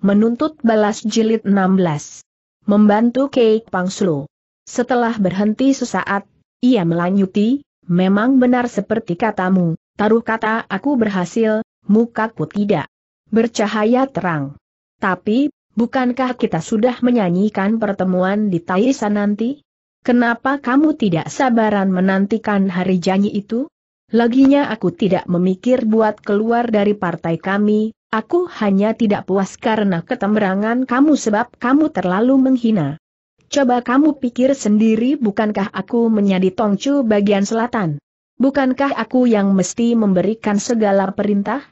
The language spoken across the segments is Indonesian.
Menuntut balas jilid 16. Membantu Kei Pangslu. Setelah berhenti sesaat, ia melanjuti, memang benar seperti katamu, taruh kata aku berhasil, mukaku tidak. Bercahaya terang. Tapi, bukankah kita sudah menyanyikan pertemuan di Taisa nanti? Kenapa kamu tidak sabaran menantikan hari janji itu? Laginya aku tidak memikir buat keluar dari partai kami, Aku hanya tidak puas karena ketemberangan kamu sebab kamu terlalu menghina. Coba kamu pikir sendiri bukankah aku menjadi Tongcu bagian selatan? Bukankah aku yang mesti memberikan segala perintah?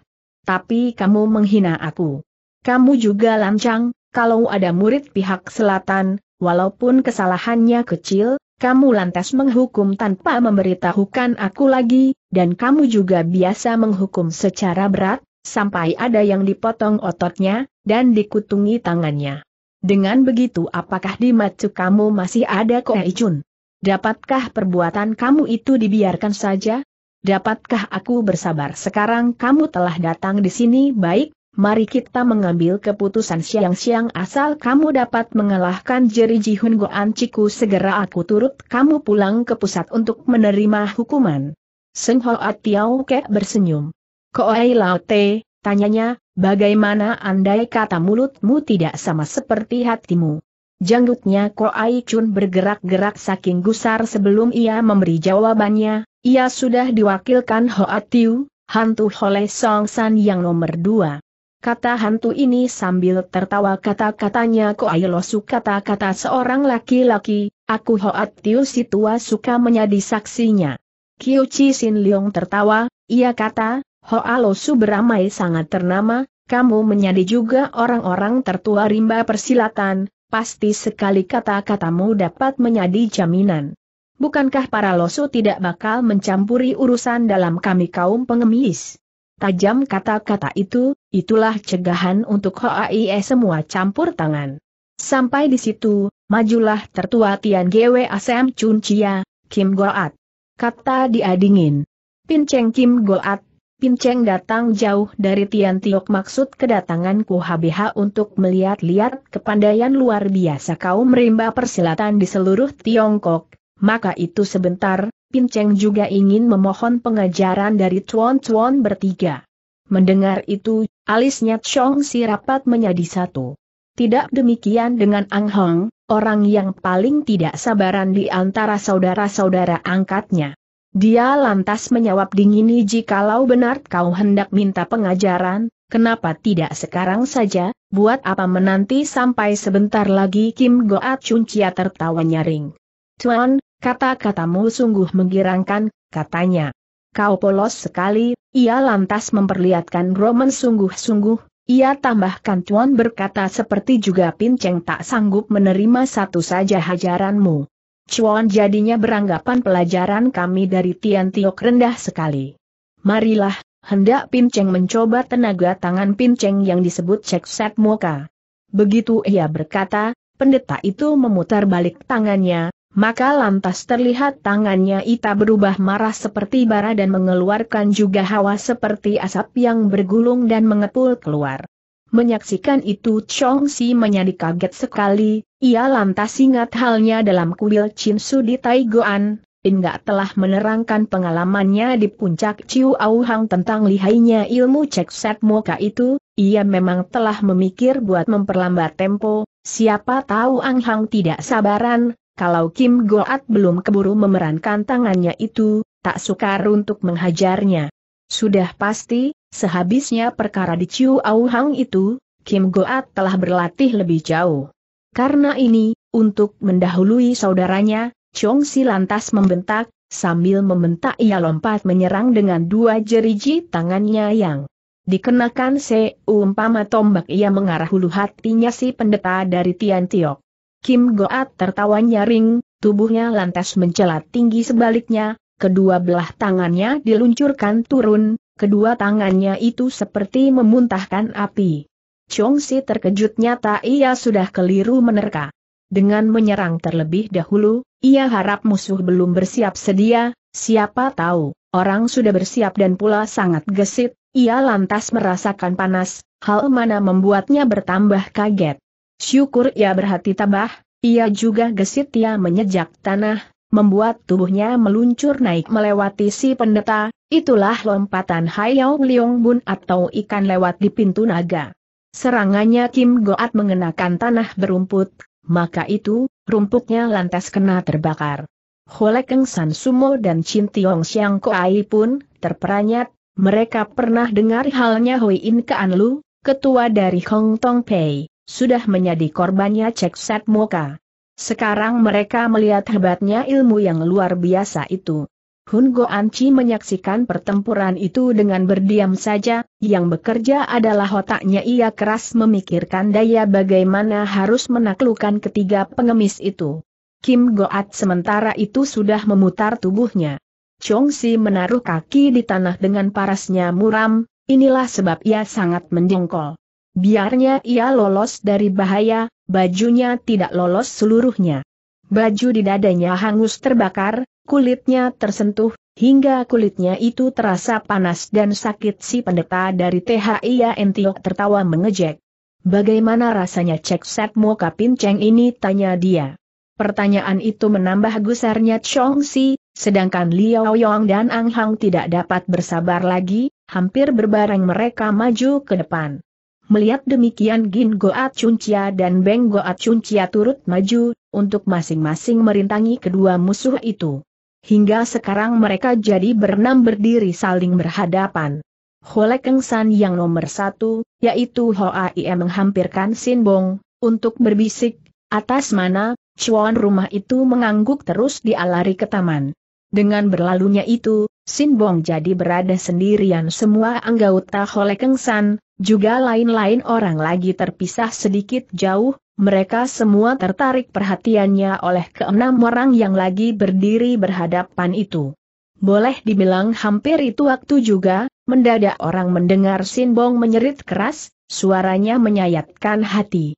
Tapi kamu menghina aku. Kamu juga lancang, kalau ada murid pihak selatan, walaupun kesalahannya kecil, kamu lantas menghukum tanpa memberitahukan aku lagi, dan kamu juga biasa menghukum secara berat, sampai ada yang dipotong ototnya, dan dikutungi tangannya. Dengan begitu apakah di macu kamu masih ada koeijun? Dapatkah perbuatan kamu itu dibiarkan saja? Dapatkah aku bersabar sekarang kamu telah datang di sini baik, mari kita mengambil keputusan siang-siang asal kamu dapat mengalahkan Jeri Jihun Goan Ciku segera aku turut kamu pulang ke pusat untuk menerima hukuman. Seng Hoa Tiao Kek bersenyum. Koei Laute, tanyanya, bagaimana andai kata mulutmu tidak sama seperti hatimu? Janggutnya Koai Chun bergerak-gerak saking gusar sebelum ia memberi jawabannya, ia sudah diwakilkan Hoa Tiu, hantu Hole Song San yang nomor dua. Kata hantu ini sambil tertawa kata-katanya Koai Losu kata-kata seorang laki-laki, aku Hoa Tiu si tua suka menjadi saksinya. Chi Sin Leong tertawa, ia kata, Hoalosu beramai sangat ternama, kamu menjadi juga orang-orang tertua rimba persilatan, pasti sekali kata-katamu dapat menjadi jaminan. Bukankah para losu tidak bakal mencampuri urusan dalam kami kaum pengemis? Tajam kata-kata itu, itulah cegahan untuk HAIE semua campur tangan. Sampai di situ, majulah tertua Tian Gwe Asem Chun Chia, Kim Goat. Kata dia dingin. Pinceng Kim Goat Pin Cheng datang jauh dari Tian Tiok maksud kedatanganku HBH untuk melihat-lihat kepandaian luar biasa kaum rimba persilatan di seluruh Tiongkok, maka itu sebentar, Pin Cheng juga ingin memohon pengajaran dari Tuan Tuan bertiga. Mendengar itu, alisnya Chong si rapat menjadi satu. Tidak demikian dengan Ang Hong, orang yang paling tidak sabaran di antara saudara-saudara angkatnya. Dia lantas menjawab dingin jikalau benar kau hendak minta pengajaran, kenapa tidak sekarang saja, buat apa menanti sampai sebentar lagi Kim Goat Chia tertawa nyaring. Tuan, kata-katamu sungguh menggirangkan, katanya. Kau polos sekali, ia lantas memperlihatkan Roman sungguh-sungguh, ia tambahkan Tuan berkata seperti juga Pinceng tak sanggup menerima satu saja hajaranmu. Chuan jadinya beranggapan pelajaran kami dari Tian Tiok rendah sekali. Marilah, hendak Pinceng mencoba tenaga tangan Pinceng yang disebut Cek Set Moka. Begitu ia berkata, pendeta itu memutar balik tangannya, maka lantas terlihat tangannya Ita berubah marah seperti bara dan mengeluarkan juga hawa seperti asap yang bergulung dan mengepul keluar. Menyaksikan itu Chong Si menjadi kaget sekali, ia lantas ingat halnya dalam kuil Chinsu di Taigoan, hingga telah menerangkan pengalamannya di puncak Ciu Auhang tentang lihainya ilmu cek set moka itu, ia memang telah memikir buat memperlambat tempo, siapa tahu Ang Hang tidak sabaran, kalau Kim Goat belum keburu memerankan tangannya itu, tak sukar untuk menghajarnya. Sudah pasti, sehabisnya perkara di Ciu Auhang itu, Kim Goat telah berlatih lebih jauh. Karena ini, untuk mendahului saudaranya, Chong Si lantas membentak, sambil membentak ia lompat menyerang dengan dua jeriji tangannya yang dikenakan seumpama tombak ia mengarah hulu hatinya si pendeta dari Tian Tiok. Kim Goat tertawa nyaring, tubuhnya lantas mencelat tinggi sebaliknya, kedua belah tangannya diluncurkan turun, kedua tangannya itu seperti memuntahkan api. Chong Si terkejut nyata ia sudah keliru menerka. Dengan menyerang terlebih dahulu, ia harap musuh belum bersiap sedia, siapa tahu, orang sudah bersiap dan pula sangat gesit, ia lantas merasakan panas, hal mana membuatnya bertambah kaget. Syukur ia berhati tabah, ia juga gesit ia menyejak tanah, membuat tubuhnya meluncur naik melewati si pendeta, itulah lompatan Hayao Liong Bun atau ikan lewat di pintu naga. Serangannya Kim Goat mengenakan tanah berumput, maka itu, rumputnya lantas kena terbakar. Holekeng San Sumo dan Chin Tiong Siang Koai pun, terperanyat, mereka pernah dengar halnya Hui In Kaan Lu, ketua dari Hong Tong Pei, sudah menjadi korbannya Cek Sat Moka. Sekarang mereka melihat hebatnya ilmu yang luar biasa itu. Hun Chi menyaksikan pertempuran itu dengan berdiam saja, yang bekerja adalah otaknya ia keras memikirkan daya bagaimana harus menaklukkan ketiga pengemis itu. Kim Goat sementara itu sudah memutar tubuhnya. Chong Si menaruh kaki di tanah dengan parasnya muram, inilah sebab ia sangat menjengkol. Biarnya ia lolos dari bahaya, bajunya tidak lolos seluruhnya. Baju di dadanya hangus terbakar, kulitnya tersentuh, hingga kulitnya itu terasa panas dan sakit si pendeta dari THIA ya Entiok tertawa mengejek. Bagaimana rasanya cek set muka Pinceng ini tanya dia. Pertanyaan itu menambah gusarnya Chong Si, sedangkan Liao Yong dan Ang Hang tidak dapat bersabar lagi, hampir berbareng mereka maju ke depan. Melihat demikian Gin Goat Chuncia dan Beng Goat Chuncia turut maju, untuk masing-masing merintangi kedua musuh itu. Hingga sekarang mereka jadi berenam berdiri saling berhadapan. Hole Keng San yang nomor satu, yaitu Ho Aie menghampirkan Sin Bong, untuk berbisik, atas mana, cuan rumah itu mengangguk terus dialari ke taman. Dengan berlalunya itu, Sin Bong jadi berada sendirian semua anggota Le Keng San, juga lain-lain orang lagi terpisah sedikit jauh, mereka semua tertarik perhatiannya oleh keenam orang yang lagi berdiri berhadapan itu. Boleh dibilang hampir itu waktu juga, mendadak orang mendengar Sinbong menyerit keras, suaranya menyayatkan hati.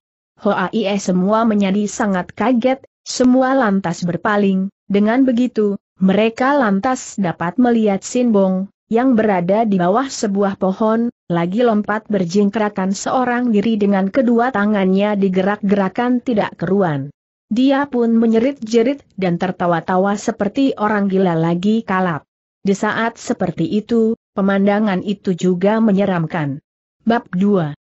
Ie semua menjadi sangat kaget, semua lantas berpaling, dengan begitu, mereka lantas dapat melihat Sinbong, yang berada di bawah sebuah pohon, lagi lompat berjingkrakan seorang diri dengan kedua tangannya digerak-gerakan tidak keruan. Dia pun menyerit-jerit dan tertawa-tawa seperti orang gila lagi kalap. Di saat seperti itu, pemandangan itu juga menyeramkan. Bab 2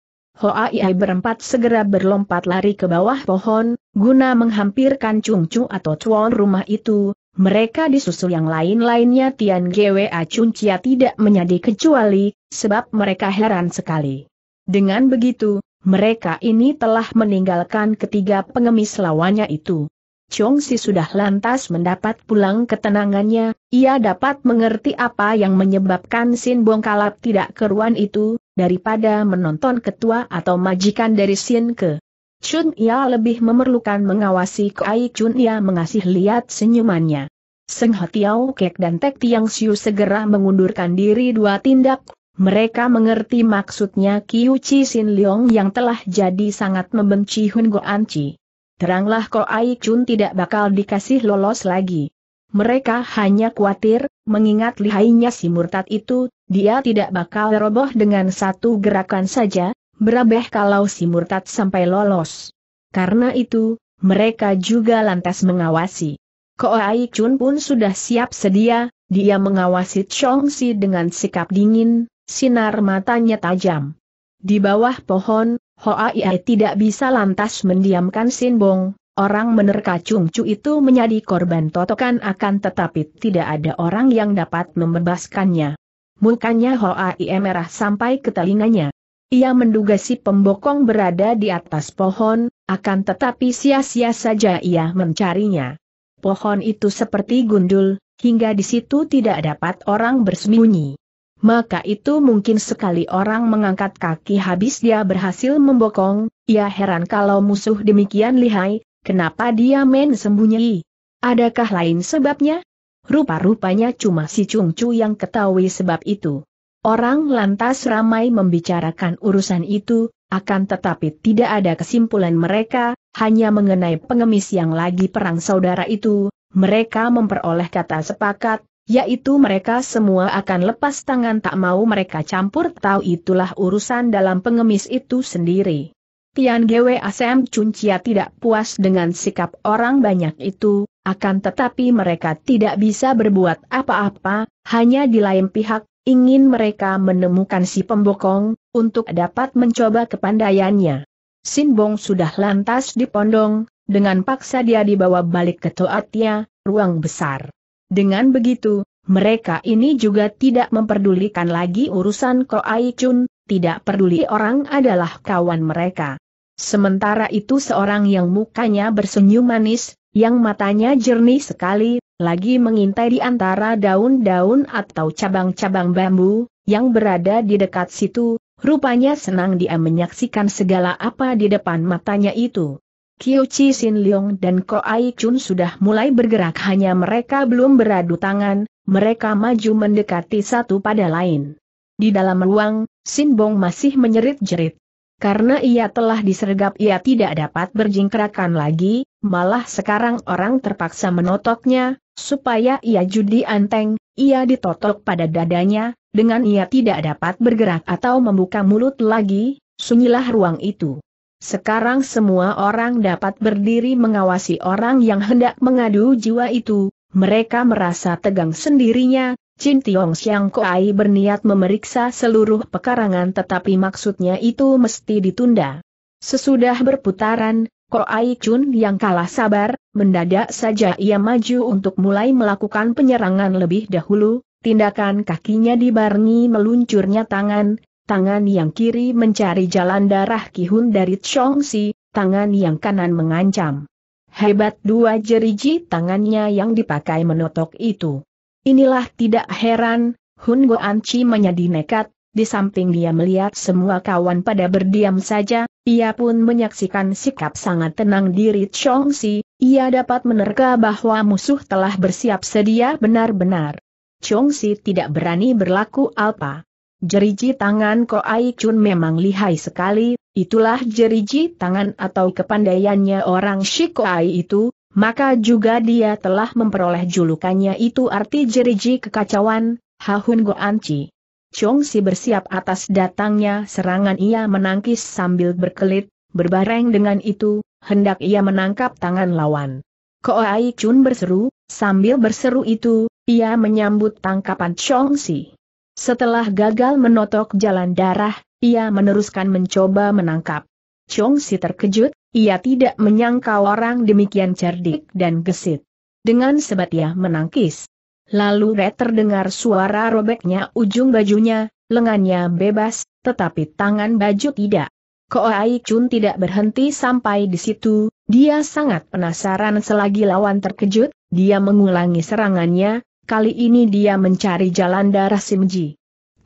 Iai berempat segera berlompat lari ke bawah pohon, guna menghampirkan Chung Chu atau cuan rumah itu, mereka disusul yang lain-lainnya Tian Gwa Cia tidak menyadi kecuali, sebab mereka heran sekali. Dengan begitu, mereka ini telah meninggalkan ketiga pengemis lawannya itu. Chong Si sudah lantas mendapat pulang ketenangannya, ia dapat mengerti apa yang menyebabkan Sin Bong Kalap tidak keruan itu, daripada menonton ketua atau majikan dari Sin Ke. Chun Ya lebih memerlukan mengawasi Kai Chun Ya mengasih lihat senyumannya. Seng Hatiao Kek dan Tek Tiang Siu segera mengundurkan diri dua tindak, mereka mengerti maksudnya Kiu Chi Sin Leong yang telah jadi sangat membenci Hun Goan Chi. Teranglah Ko Ai Chun tidak bakal dikasih lolos lagi. Mereka hanya khawatir, mengingat lihainya si murtad itu, dia tidak bakal roboh dengan satu gerakan saja, berabeh kalau si murtad sampai lolos. Karena itu, mereka juga lantas mengawasi. Koai Chun pun sudah siap sedia, dia mengawasi Chong Si dengan sikap dingin, sinar matanya tajam. Di bawah pohon, Hoai tidak bisa lantas mendiamkan Bong. orang menerka Chung Chu itu menjadi korban totokan akan tetapi tidak ada orang yang dapat membebaskannya. Mukanya Hoai merah sampai ke telinganya. Ia menduga si pembokong berada di atas pohon, akan tetapi sia-sia saja ia mencarinya. Pohon itu seperti gundul, hingga di situ tidak dapat orang bersembunyi. Maka itu mungkin sekali orang mengangkat kaki habis dia berhasil membokong, ia heran kalau musuh demikian lihai, kenapa dia men sembunyi? Adakah lain sebabnya? Rupa-rupanya cuma si Chung yang ketahui sebab itu. Orang lantas ramai membicarakan urusan itu, akan tetapi tidak ada kesimpulan mereka, hanya mengenai pengemis yang lagi perang saudara itu, mereka memperoleh kata sepakat, yaitu mereka semua akan lepas tangan tak mau mereka campur tahu itulah urusan dalam pengemis itu sendiri. Tian Gwe Asem Cuncia tidak puas dengan sikap orang banyak itu, akan tetapi mereka tidak bisa berbuat apa-apa, hanya di lain pihak, Ingin mereka menemukan si pembokong, untuk dapat mencoba kepandaiannya. Sinbong sudah lantas dipondong, dengan paksa dia dibawa balik ke Toatia, ruang besar. Dengan begitu, mereka ini juga tidak memperdulikan lagi urusan Koai Chun, tidak peduli orang adalah kawan mereka. Sementara itu seorang yang mukanya bersenyum manis, yang matanya jernih sekali, lagi mengintai di antara daun-daun atau cabang-cabang bambu, yang berada di dekat situ, rupanya senang dia menyaksikan segala apa di depan matanya itu. Chi Sin Leong dan Ko Ai Chun sudah mulai bergerak hanya mereka belum beradu tangan, mereka maju mendekati satu pada lain. Di dalam ruang, Sin Bong masih menyerit-jerit. Karena ia telah disergap ia tidak dapat berjingkrakan lagi, malah sekarang orang terpaksa menotoknya, supaya ia judi anteng, ia ditotok pada dadanya, dengan ia tidak dapat bergerak atau membuka mulut lagi, sunyilah ruang itu. Sekarang semua orang dapat berdiri mengawasi orang yang hendak mengadu jiwa itu, mereka merasa tegang sendirinya, Jin Tiong Siang Koai berniat memeriksa seluruh pekarangan tetapi maksudnya itu mesti ditunda. Sesudah berputaran, Ko Ai Chun yang kalah sabar, mendadak saja ia maju untuk mulai melakukan penyerangan lebih dahulu, tindakan kakinya dibarengi meluncurnya tangan, tangan yang kiri mencari jalan darah Ki Hun dari Si, tangan yang kanan mengancam. Hebat dua jeriji tangannya yang dipakai menotok itu. Inilah tidak heran, Hun Goanchi menjadi nekat, di samping dia melihat semua kawan pada berdiam saja, ia pun menyaksikan sikap sangat tenang diri Chong Si, ia dapat menerka bahwa musuh telah bersiap sedia benar-benar. Chong Si tidak berani berlaku alpa. Jeriji tangan Ko Ai Chun memang lihai sekali, itulah jeriji tangan atau kepandaiannya orang Ai itu, maka juga dia telah memperoleh julukannya itu arti jeriji kekacauan, Hahun Anci. Chong Si bersiap atas datangnya serangan ia menangkis sambil berkelit, berbareng dengan itu, hendak ia menangkap tangan lawan. Ai Chun berseru, sambil berseru itu, ia menyambut tangkapan Chong Si. Setelah gagal menotok jalan darah, ia meneruskan mencoba menangkap. Chong Si terkejut, ia tidak menyangka orang demikian cerdik dan gesit. Dengan sebat ia menangkis, Lalu Red terdengar suara robeknya ujung bajunya, lengannya bebas, tetapi tangan baju tidak. Koai Chun tidak berhenti sampai di situ, dia sangat penasaran selagi lawan terkejut, dia mengulangi serangannya, kali ini dia mencari jalan darah Simji.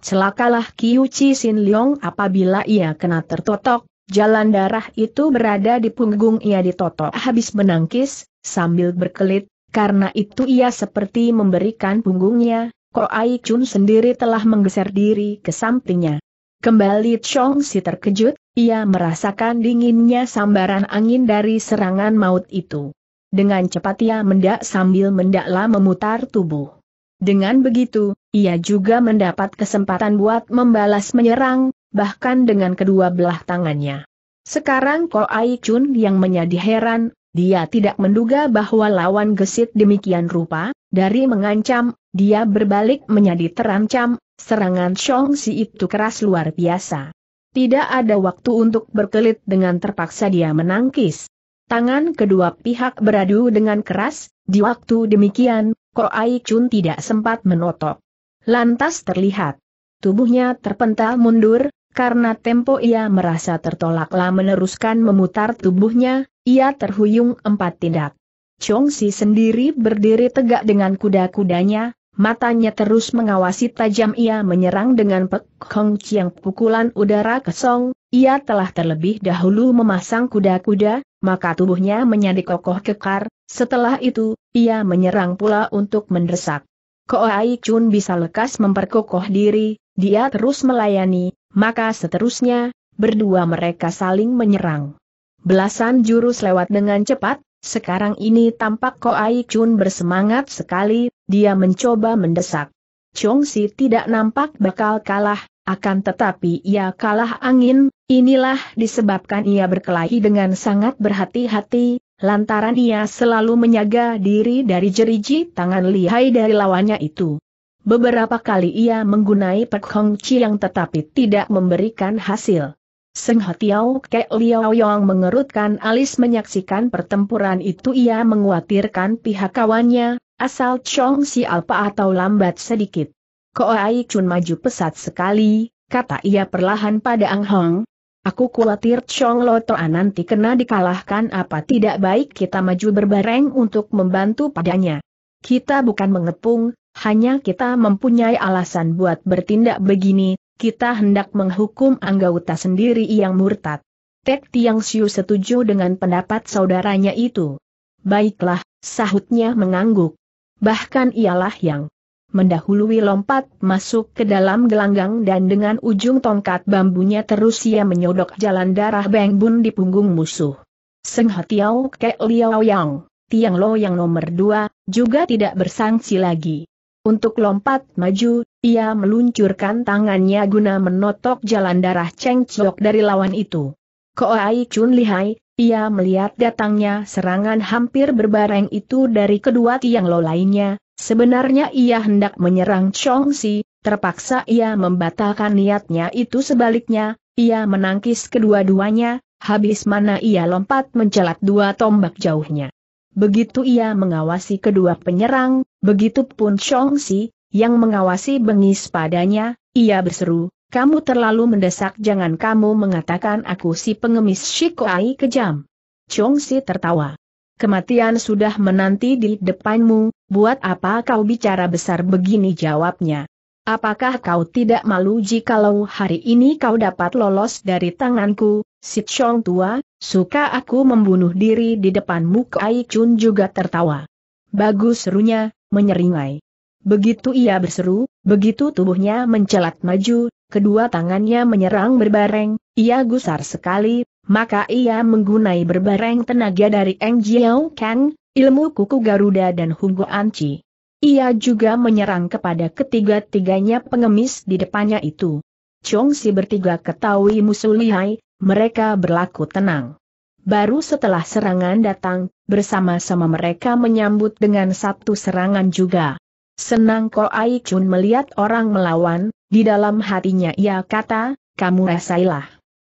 Celakalah Chi Sin Leong apabila ia kena tertotok, jalan darah itu berada di punggung ia ditotok habis menangkis, sambil berkelit, karena itu ia seperti memberikan punggungnya, Ai Chun sendiri telah menggeser diri ke sampingnya. Kembali Chong Si terkejut, ia merasakan dinginnya sambaran angin dari serangan maut itu. Dengan cepat ia mendak sambil mendaklah memutar tubuh. Dengan begitu, ia juga mendapat kesempatan buat membalas menyerang, bahkan dengan kedua belah tangannya. Sekarang Ko Ai Chun yang menjadi heran, dia tidak menduga bahwa lawan gesit demikian rupa, dari mengancam, dia berbalik menjadi terancam, serangan Xiong Si itu keras luar biasa. Tidak ada waktu untuk berkelit dengan terpaksa dia menangkis. Tangan kedua pihak beradu dengan keras, di waktu demikian, Ko Ai Chun tidak sempat menotok. Lantas terlihat. Tubuhnya terpental mundur, karena tempo ia merasa tertolaklah meneruskan memutar tubuhnya, ia terhuyung empat tindak. Chong Si sendiri berdiri tegak dengan kuda-kudanya, matanya terus mengawasi tajam ia menyerang dengan Pek Hong Chiang pukulan udara kesong, ia telah terlebih dahulu memasang kuda-kuda, maka tubuhnya menjadi kokoh kekar, setelah itu, ia menyerang pula untuk mendesak. Koai Chun bisa lekas memperkokoh diri, dia terus melayani, maka seterusnya, berdua mereka saling menyerang. Belasan jurus lewat dengan cepat, sekarang ini tampak Ko Koai Chun bersemangat sekali, dia mencoba mendesak. Chong Si tidak nampak bakal kalah, akan tetapi ia kalah angin, inilah disebabkan ia berkelahi dengan sangat berhati-hati, lantaran ia selalu menjaga diri dari jeriji tangan lihai dari lawannya itu. Beberapa kali ia menggunai Pek Hong Chiang tetapi tidak memberikan hasil. Seng Hotiao Ke Liao Yong mengerutkan alis menyaksikan pertempuran itu ia mengkhawatirkan pihak kawannya, asal Chong Si Alpa atau lambat sedikit. Koai Chun maju pesat sekali, kata ia perlahan pada Ang Hong. Aku khawatir Chong Lo Toa nanti kena dikalahkan apa tidak baik kita maju berbareng untuk membantu padanya. Kita bukan mengepung, hanya kita mempunyai alasan buat bertindak begini, kita hendak menghukum anggota sendiri yang murtad. Tek Tiang Siu setuju dengan pendapat saudaranya itu. Baiklah, sahutnya mengangguk. Bahkan ialah yang mendahului lompat masuk ke dalam gelanggang dan dengan ujung tongkat bambunya terus ia menyodok jalan darah Beng Bun di punggung musuh. Seng Hatiao Ke Liao Yang, Tiang Lo yang nomor dua, juga tidak bersangsi lagi. Untuk lompat maju, ia meluncurkan tangannya guna menotok jalan darah Cheng Chok dari lawan itu. Koai Chun Lihai, ia melihat datangnya serangan hampir berbareng itu dari kedua tiang lo lainnya, sebenarnya ia hendak menyerang Chong Si, terpaksa ia membatalkan niatnya itu sebaliknya, ia menangkis kedua-duanya, habis mana ia lompat mencelat dua tombak jauhnya. Begitu ia mengawasi kedua penyerang, Begitupun Chong Si, yang mengawasi bengis padanya, ia berseru, kamu terlalu mendesak jangan kamu mengatakan aku si pengemis Shikoai kejam. Chong Si tertawa. Kematian sudah menanti di depanmu, buat apa kau bicara besar begini jawabnya. Apakah kau tidak malu jikalau hari ini kau dapat lolos dari tanganku, si Chong tua, suka aku membunuh diri di depanmu Kai Chun juga tertawa. Bagus serunya, menyeringai. Begitu ia berseru, begitu tubuhnya mencelat maju, kedua tangannya menyerang berbareng, ia gusar sekali, maka ia menggunai berbareng tenaga dari Eng Jiao Kang, ilmu kuku Garuda dan Hugo Anci. Ia juga menyerang kepada ketiga-tiganya pengemis di depannya itu. Chong Si bertiga ketahui musuh lihai, mereka berlaku tenang. Baru setelah serangan datang, bersama-sama mereka menyambut dengan satu serangan juga. Senang Ko Ai Chun melihat orang melawan, di dalam hatinya ia kata, kamu rasailah.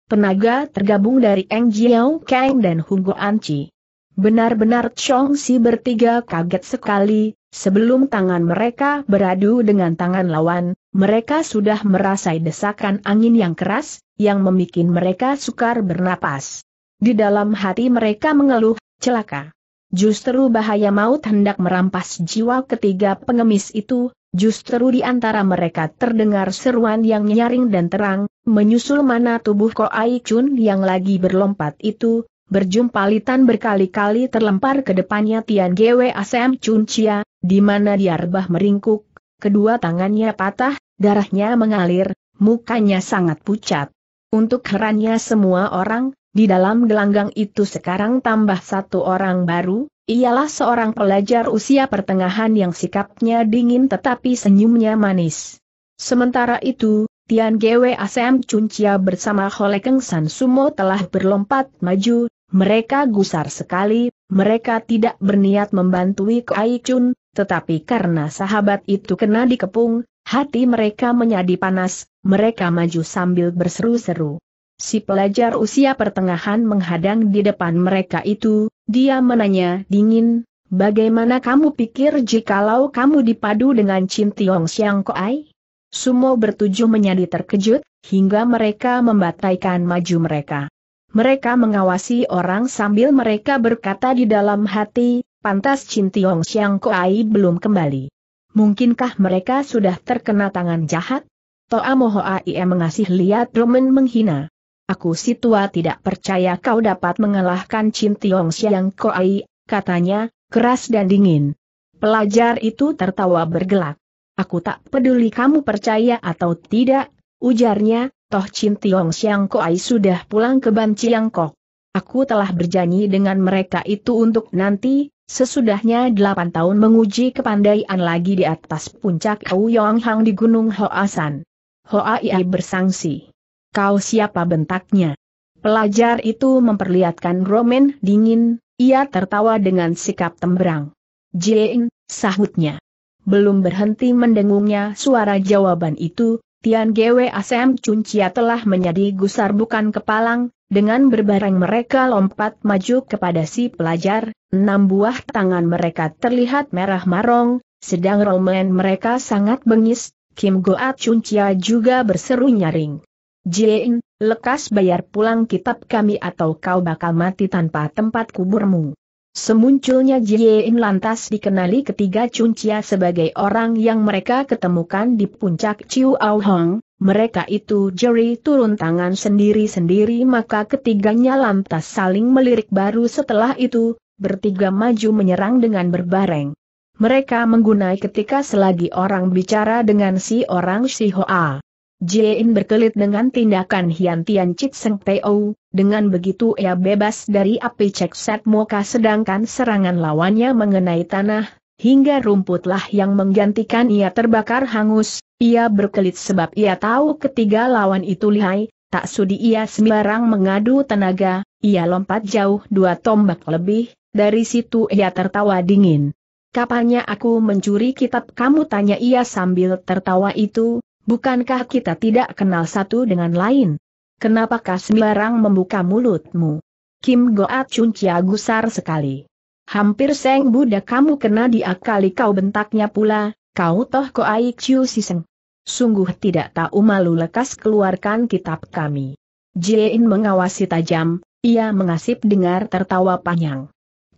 Penaga tergabung dari Eng Jiao Kang dan Hugo Anci. Benar-benar Chong Si bertiga kaget sekali, sebelum tangan mereka beradu dengan tangan lawan, mereka sudah merasai desakan angin yang keras, yang memikin mereka sukar bernapas. Di dalam hati mereka mengeluh, celaka. Justru bahaya maut hendak merampas jiwa ketiga pengemis itu, justru di antara mereka terdengar seruan yang nyaring dan terang, menyusul mana tubuh Ko Ai Chun yang lagi berlompat itu, berjumpa litan berkali-kali terlempar ke depannya Tian Gwe Asem Chun Chia, di mana dia rebah meringkuk, kedua tangannya patah, darahnya mengalir, mukanya sangat pucat. Untuk herannya semua orang, di dalam gelanggang itu sekarang tambah satu orang baru, ialah seorang pelajar usia pertengahan yang sikapnya dingin tetapi senyumnya manis. Sementara itu, Tian Gwe Asem Cuncia bersama Hole San Sumo telah berlompat maju, mereka gusar sekali, mereka tidak berniat membantui Kai Chun, tetapi karena sahabat itu kena dikepung, hati mereka menjadi panas, mereka maju sambil berseru-seru. Si pelajar usia pertengahan menghadang di depan mereka itu, dia menanya dingin, bagaimana kamu pikir jikalau kamu dipadu dengan Chin Tiong Xiang Koai? Sumo bertujuh menjadi terkejut, hingga mereka membataikan maju mereka. Mereka mengawasi orang sambil mereka berkata di dalam hati, pantas Chin Tiong Xiang Koai belum kembali. Mungkinkah mereka sudah terkena tangan jahat? Toa Moho Aie mengasih lihat Roman menghina. Aku si tua tidak percaya kau dapat mengalahkan Chin Tiong Siang Koai, katanya, keras dan dingin. Pelajar itu tertawa bergelak. Aku tak peduli kamu percaya atau tidak, ujarnya, toh Chin Tiong Siang Koai sudah pulang ke Ban Kok. Aku telah berjanji dengan mereka itu untuk nanti, sesudahnya delapan tahun menguji kepandaian lagi di atas puncak Kau Yong Hang di Gunung Hoasan. Hoa Iai bersangsi. Kau siapa bentaknya? Pelajar itu memperlihatkan romen dingin, ia tertawa dengan sikap temberang. Jiein, sahutnya. Belum berhenti mendengungnya suara jawaban itu, Tian Gwe Asem Cuncia telah menjadi gusar bukan kepalang, dengan berbareng mereka lompat maju kepada si pelajar, enam buah tangan mereka terlihat merah marong, sedang romen mereka sangat bengis, Kim Goat Cuncia juga berseru nyaring. Jieng, lekas bayar pulang kitab kami atau kau bakal mati tanpa tempat kuburmu. Semunculnya Jiyein lantas dikenali ketiga Cuncia sebagai orang yang mereka ketemukan di puncak Chiu Au Hong, mereka itu jeri turun tangan sendiri-sendiri maka ketiganya lantas saling melirik baru setelah itu, bertiga maju menyerang dengan berbareng. Mereka menggunai ketika selagi orang bicara dengan si orang si Hoa. Jin berkelit dengan tindakan Hian Tian Chit Seng Teo, dengan begitu ia bebas dari api cek set moka sedangkan serangan lawannya mengenai tanah, hingga rumputlah yang menggantikan ia terbakar hangus, ia berkelit sebab ia tahu ketiga lawan itu lihai, tak sudi ia sembarang mengadu tenaga, ia lompat jauh dua tombak lebih, dari situ ia tertawa dingin. Kapannya aku mencuri kitab kamu tanya ia sambil tertawa itu, Bukankah kita tidak kenal satu dengan lain? Kenapakah sembarang membuka mulutmu? Kim Goat Chun gusar sekali. Hampir seng Buddha kamu kena diakali kau bentaknya pula, kau toh ko aik ciu Siseng. Sungguh tidak tahu malu lekas keluarkan kitab kami. Jiein mengawasi tajam, ia mengasip dengar tertawa panjang.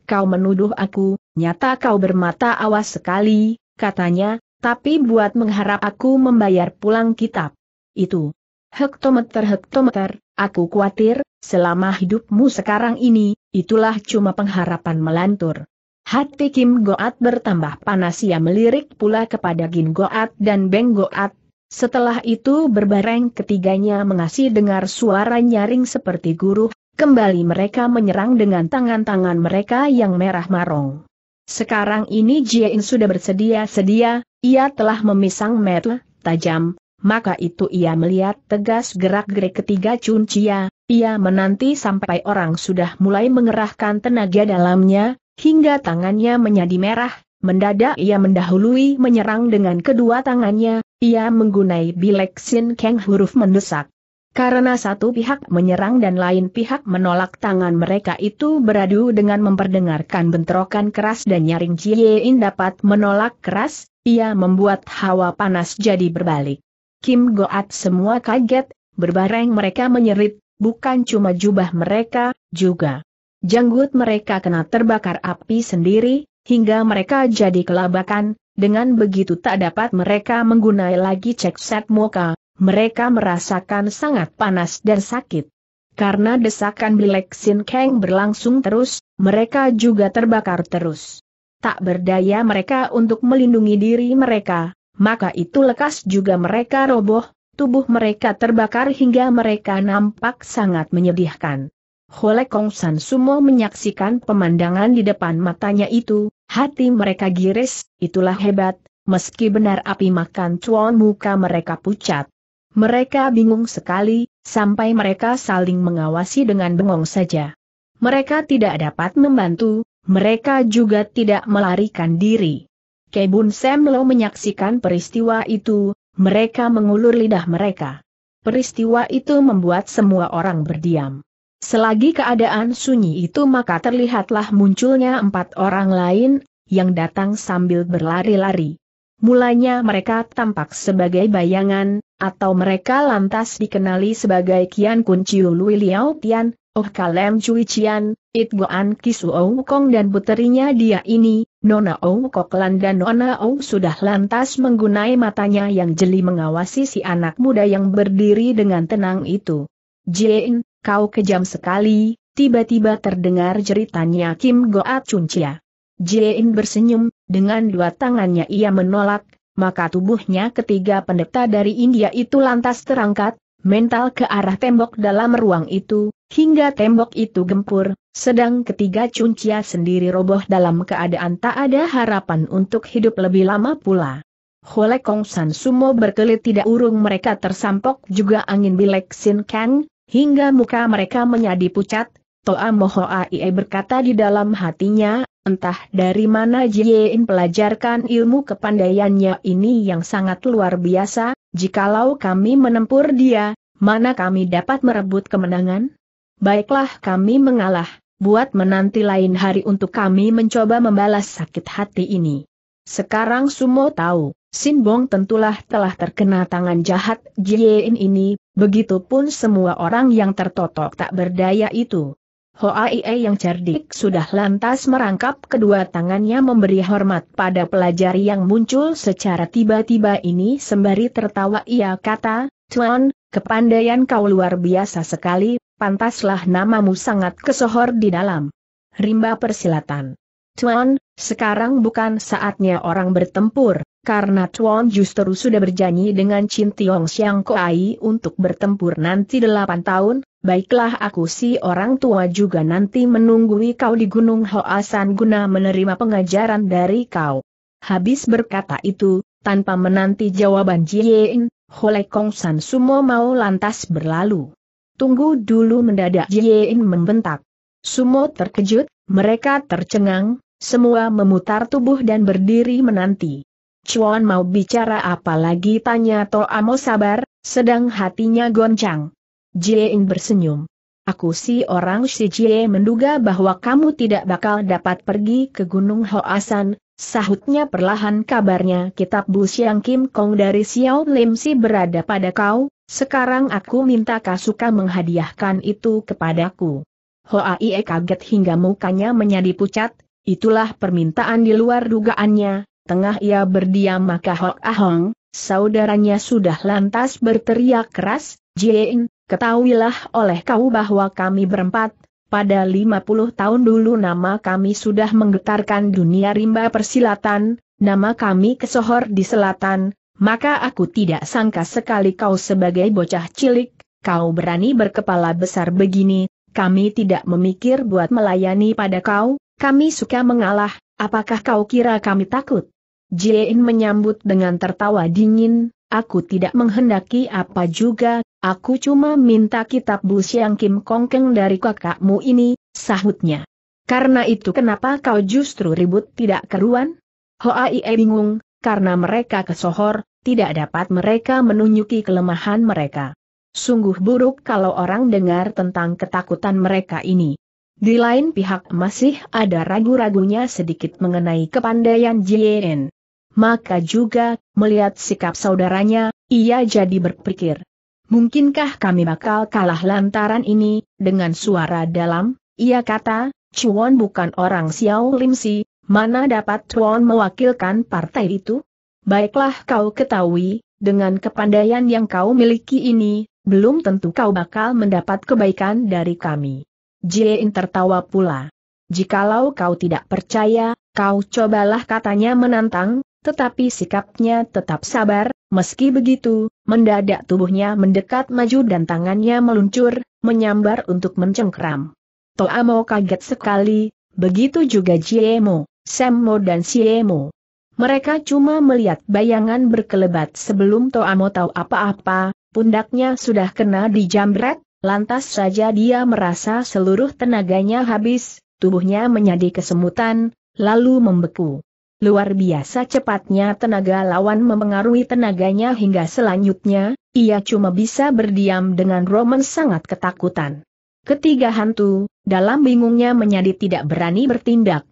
Kau menuduh aku, nyata kau bermata awas sekali, katanya, tapi buat mengharap aku membayar pulang kitab. Itu. Hektometer-hektometer, aku khawatir, selama hidupmu sekarang ini, itulah cuma pengharapan melantur. Hati Kim Goat bertambah panas ia melirik pula kepada Gin Goat dan Beng Goat. Setelah itu berbareng ketiganya mengasih dengar suara nyaring seperti guru. kembali mereka menyerang dengan tangan-tangan mereka yang merah marong. Sekarang ini Jiein sudah bersedia-sedia, ia telah memisang metal tajam, maka itu ia melihat tegas gerak-gerik ketiga Chun Chia, ia menanti sampai orang sudah mulai mengerahkan tenaga dalamnya, hingga tangannya menjadi merah, mendadak ia mendahului menyerang dengan kedua tangannya, ia menggunai bilek sin keng huruf mendesak. Karena satu pihak menyerang dan lain pihak menolak tangan mereka itu beradu dengan memperdengarkan bentrokan keras dan nyaring Jiein dapat menolak keras, ia membuat hawa panas jadi berbalik. Kim Goat semua kaget, berbareng mereka menyerit, bukan cuma jubah mereka, juga. Janggut mereka kena terbakar api sendiri, hingga mereka jadi kelabakan, dengan begitu tak dapat mereka menggunai lagi cek set muka, mereka merasakan sangat panas dan sakit. Karena desakan Bilek Sin Kang berlangsung terus, mereka juga terbakar terus. Tak berdaya mereka untuk melindungi diri mereka, maka itu lekas juga mereka roboh, tubuh mereka terbakar hingga mereka nampak sangat menyedihkan. Hole Kong San Sumo menyaksikan pemandangan di depan matanya itu, hati mereka giris, itulah hebat, meski benar api makan cuan muka mereka pucat. Mereka bingung sekali, sampai mereka saling mengawasi dengan bengong saja. Mereka tidak dapat membantu, mereka juga tidak melarikan diri. Kebun Semlo menyaksikan peristiwa itu, mereka mengulur lidah mereka. Peristiwa itu membuat semua orang berdiam. Selagi keadaan sunyi itu maka terlihatlah munculnya empat orang lain, yang datang sambil berlari-lari. Mulanya mereka tampak sebagai bayangan, atau mereka lantas dikenali sebagai Kian Kun Chiu Lui Liao Tian, Oh Kalem Cui Cian, It Goan Kisu Ou Kong dan puterinya dia ini, Nona Ou Koklan dan Nona Ou sudah lantas menggunai matanya yang jeli mengawasi si anak muda yang berdiri dengan tenang itu. Jin, kau kejam sekali, tiba-tiba terdengar jeritannya Kim Goat Chun Chia. Jiein bersenyum, dengan dua tangannya ia menolak, maka tubuhnya ketiga pendeta dari India itu lantas terangkat, mental ke arah tembok dalam ruang itu, hingga tembok itu gempur, sedang ketiga cuncia sendiri roboh dalam keadaan tak ada harapan untuk hidup lebih lama pula. Hole Kong San Sumo berkelit tidak urung mereka tersampok juga angin bilek Sin Kang, hingga muka mereka menjadi pucat, Toa Moho Aie berkata di dalam hatinya, Entah dari mana Jiein pelajarkan ilmu kepandaiannya ini yang sangat luar biasa, jikalau kami menempur dia, mana kami dapat merebut kemenangan? Baiklah kami mengalah, buat menanti lain hari untuk kami mencoba membalas sakit hati ini. Sekarang Sumo tahu, Sinbong tentulah telah terkena tangan jahat Jiein ini, begitupun semua orang yang tertotok tak berdaya itu. Hoa yang cerdik sudah lantas merangkap kedua tangannya memberi hormat pada pelajar yang muncul secara tiba-tiba ini sembari tertawa ia kata, Tuan, kepandaian kau luar biasa sekali, pantaslah namamu sangat kesohor di dalam rimba persilatan. Tuan, sekarang bukan saatnya orang bertempur, karena Chuan justru sudah berjanji dengan Chin Tiong Xiang Koai untuk bertempur nanti delapan tahun, baiklah aku si orang tua juga nanti menunggui kau di Gunung Hoasan guna menerima pengajaran dari kau. Habis berkata itu, tanpa menanti jawaban Jiein, Hole Kong San Sumo mau lantas berlalu. Tunggu dulu mendadak Jiein membentak. Sumo terkejut, mereka tercengang, semua memutar tubuh dan berdiri menanti. Cuan mau bicara apa lagi tanya Toamo sabar, sedang hatinya goncang. Jiein bersenyum. Aku si orang si Jie menduga bahwa kamu tidak bakal dapat pergi ke Gunung Hoasan, sahutnya perlahan kabarnya kitab Bu Siang Kim Kong dari Xiao Lim Si berada pada kau, sekarang aku minta Kasuka menghadiahkan itu kepadaku. Hoa Ie kaget hingga mukanya menjadi pucat, itulah permintaan di luar dugaannya, tengah ia berdiam maka Hok Ahong, saudaranya sudah lantas berteriak keras, Jin, ketahuilah oleh kau bahwa kami berempat, pada 50 tahun dulu nama kami sudah menggetarkan dunia rimba persilatan, nama kami kesohor di selatan, maka aku tidak sangka sekali kau sebagai bocah cilik, kau berani berkepala besar begini, kami tidak memikir buat melayani pada kau, kami suka mengalah, apakah kau kira kami takut? Jiein menyambut dengan tertawa dingin, aku tidak menghendaki apa juga, aku cuma minta kitab Bu Siang Kim Kong Keng dari kakakmu ini, sahutnya. Karena itu kenapa kau justru ribut tidak keruan? Hoai bingung, karena mereka kesohor, tidak dapat mereka menunjuki kelemahan mereka. Sungguh buruk kalau orang dengar tentang ketakutan mereka ini. Di lain pihak masih ada ragu-ragunya sedikit mengenai kepandaian Jien maka juga, melihat sikap saudaranya, ia jadi berpikir. Mungkinkah kami bakal kalah lantaran ini, dengan suara dalam, ia kata, Chuan bukan orang Xiao Lim Si, mana dapat Chuan mewakilkan partai itu? Baiklah kau ketahui, dengan kepandaian yang kau miliki ini, belum tentu kau bakal mendapat kebaikan dari kami. Jin tertawa pula. Jikalau kau tidak percaya, kau cobalah katanya menantang, tetapi sikapnya tetap sabar, meski begitu, mendadak tubuhnya mendekat maju dan tangannya meluncur, menyambar untuk mencengkram. Toamo kaget sekali, begitu juga Jiemo, Semmo dan Siemo. Mereka cuma melihat bayangan berkelebat sebelum Toamo tahu apa-apa, pundaknya sudah kena dijambret, lantas saja dia merasa seluruh tenaganya habis, tubuhnya menjadi kesemutan, lalu membeku. Luar biasa cepatnya tenaga lawan mempengaruhi tenaganya hingga selanjutnya, ia cuma bisa berdiam dengan Roman sangat ketakutan. Ketiga hantu, dalam bingungnya menjadi tidak berani bertindak.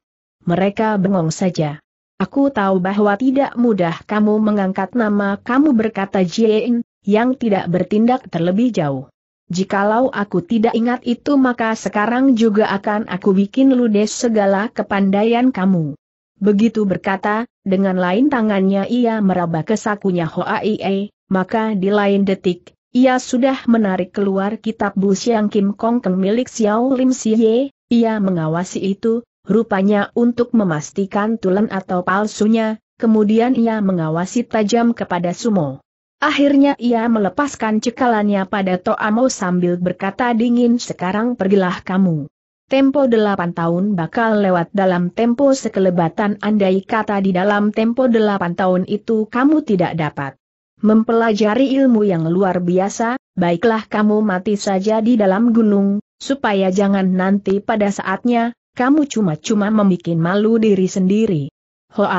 Mereka bengong saja. Aku tahu bahwa tidak mudah kamu mengangkat nama kamu berkata Jien, yang tidak bertindak terlebih jauh. Jikalau aku tidak ingat itu maka sekarang juga akan aku bikin ludes segala kepandaian kamu. Begitu berkata, dengan lain tangannya ia meraba ke sakunya Ie, maka di lain detik, ia sudah menarik keluar kitab Bu Siang Kim Kong Keng milik Xiao Lim Siye, ia mengawasi itu, rupanya untuk memastikan tulen atau palsunya, kemudian ia mengawasi tajam kepada Sumo. Akhirnya ia melepaskan cekalannya pada Toamo sambil berkata dingin sekarang pergilah kamu tempo delapan tahun bakal lewat dalam tempo sekelebatan andai kata di dalam tempo delapan tahun itu kamu tidak dapat mempelajari ilmu yang luar biasa, baiklah kamu mati saja di dalam gunung, supaya jangan nanti pada saatnya, kamu cuma-cuma membuat malu diri sendiri.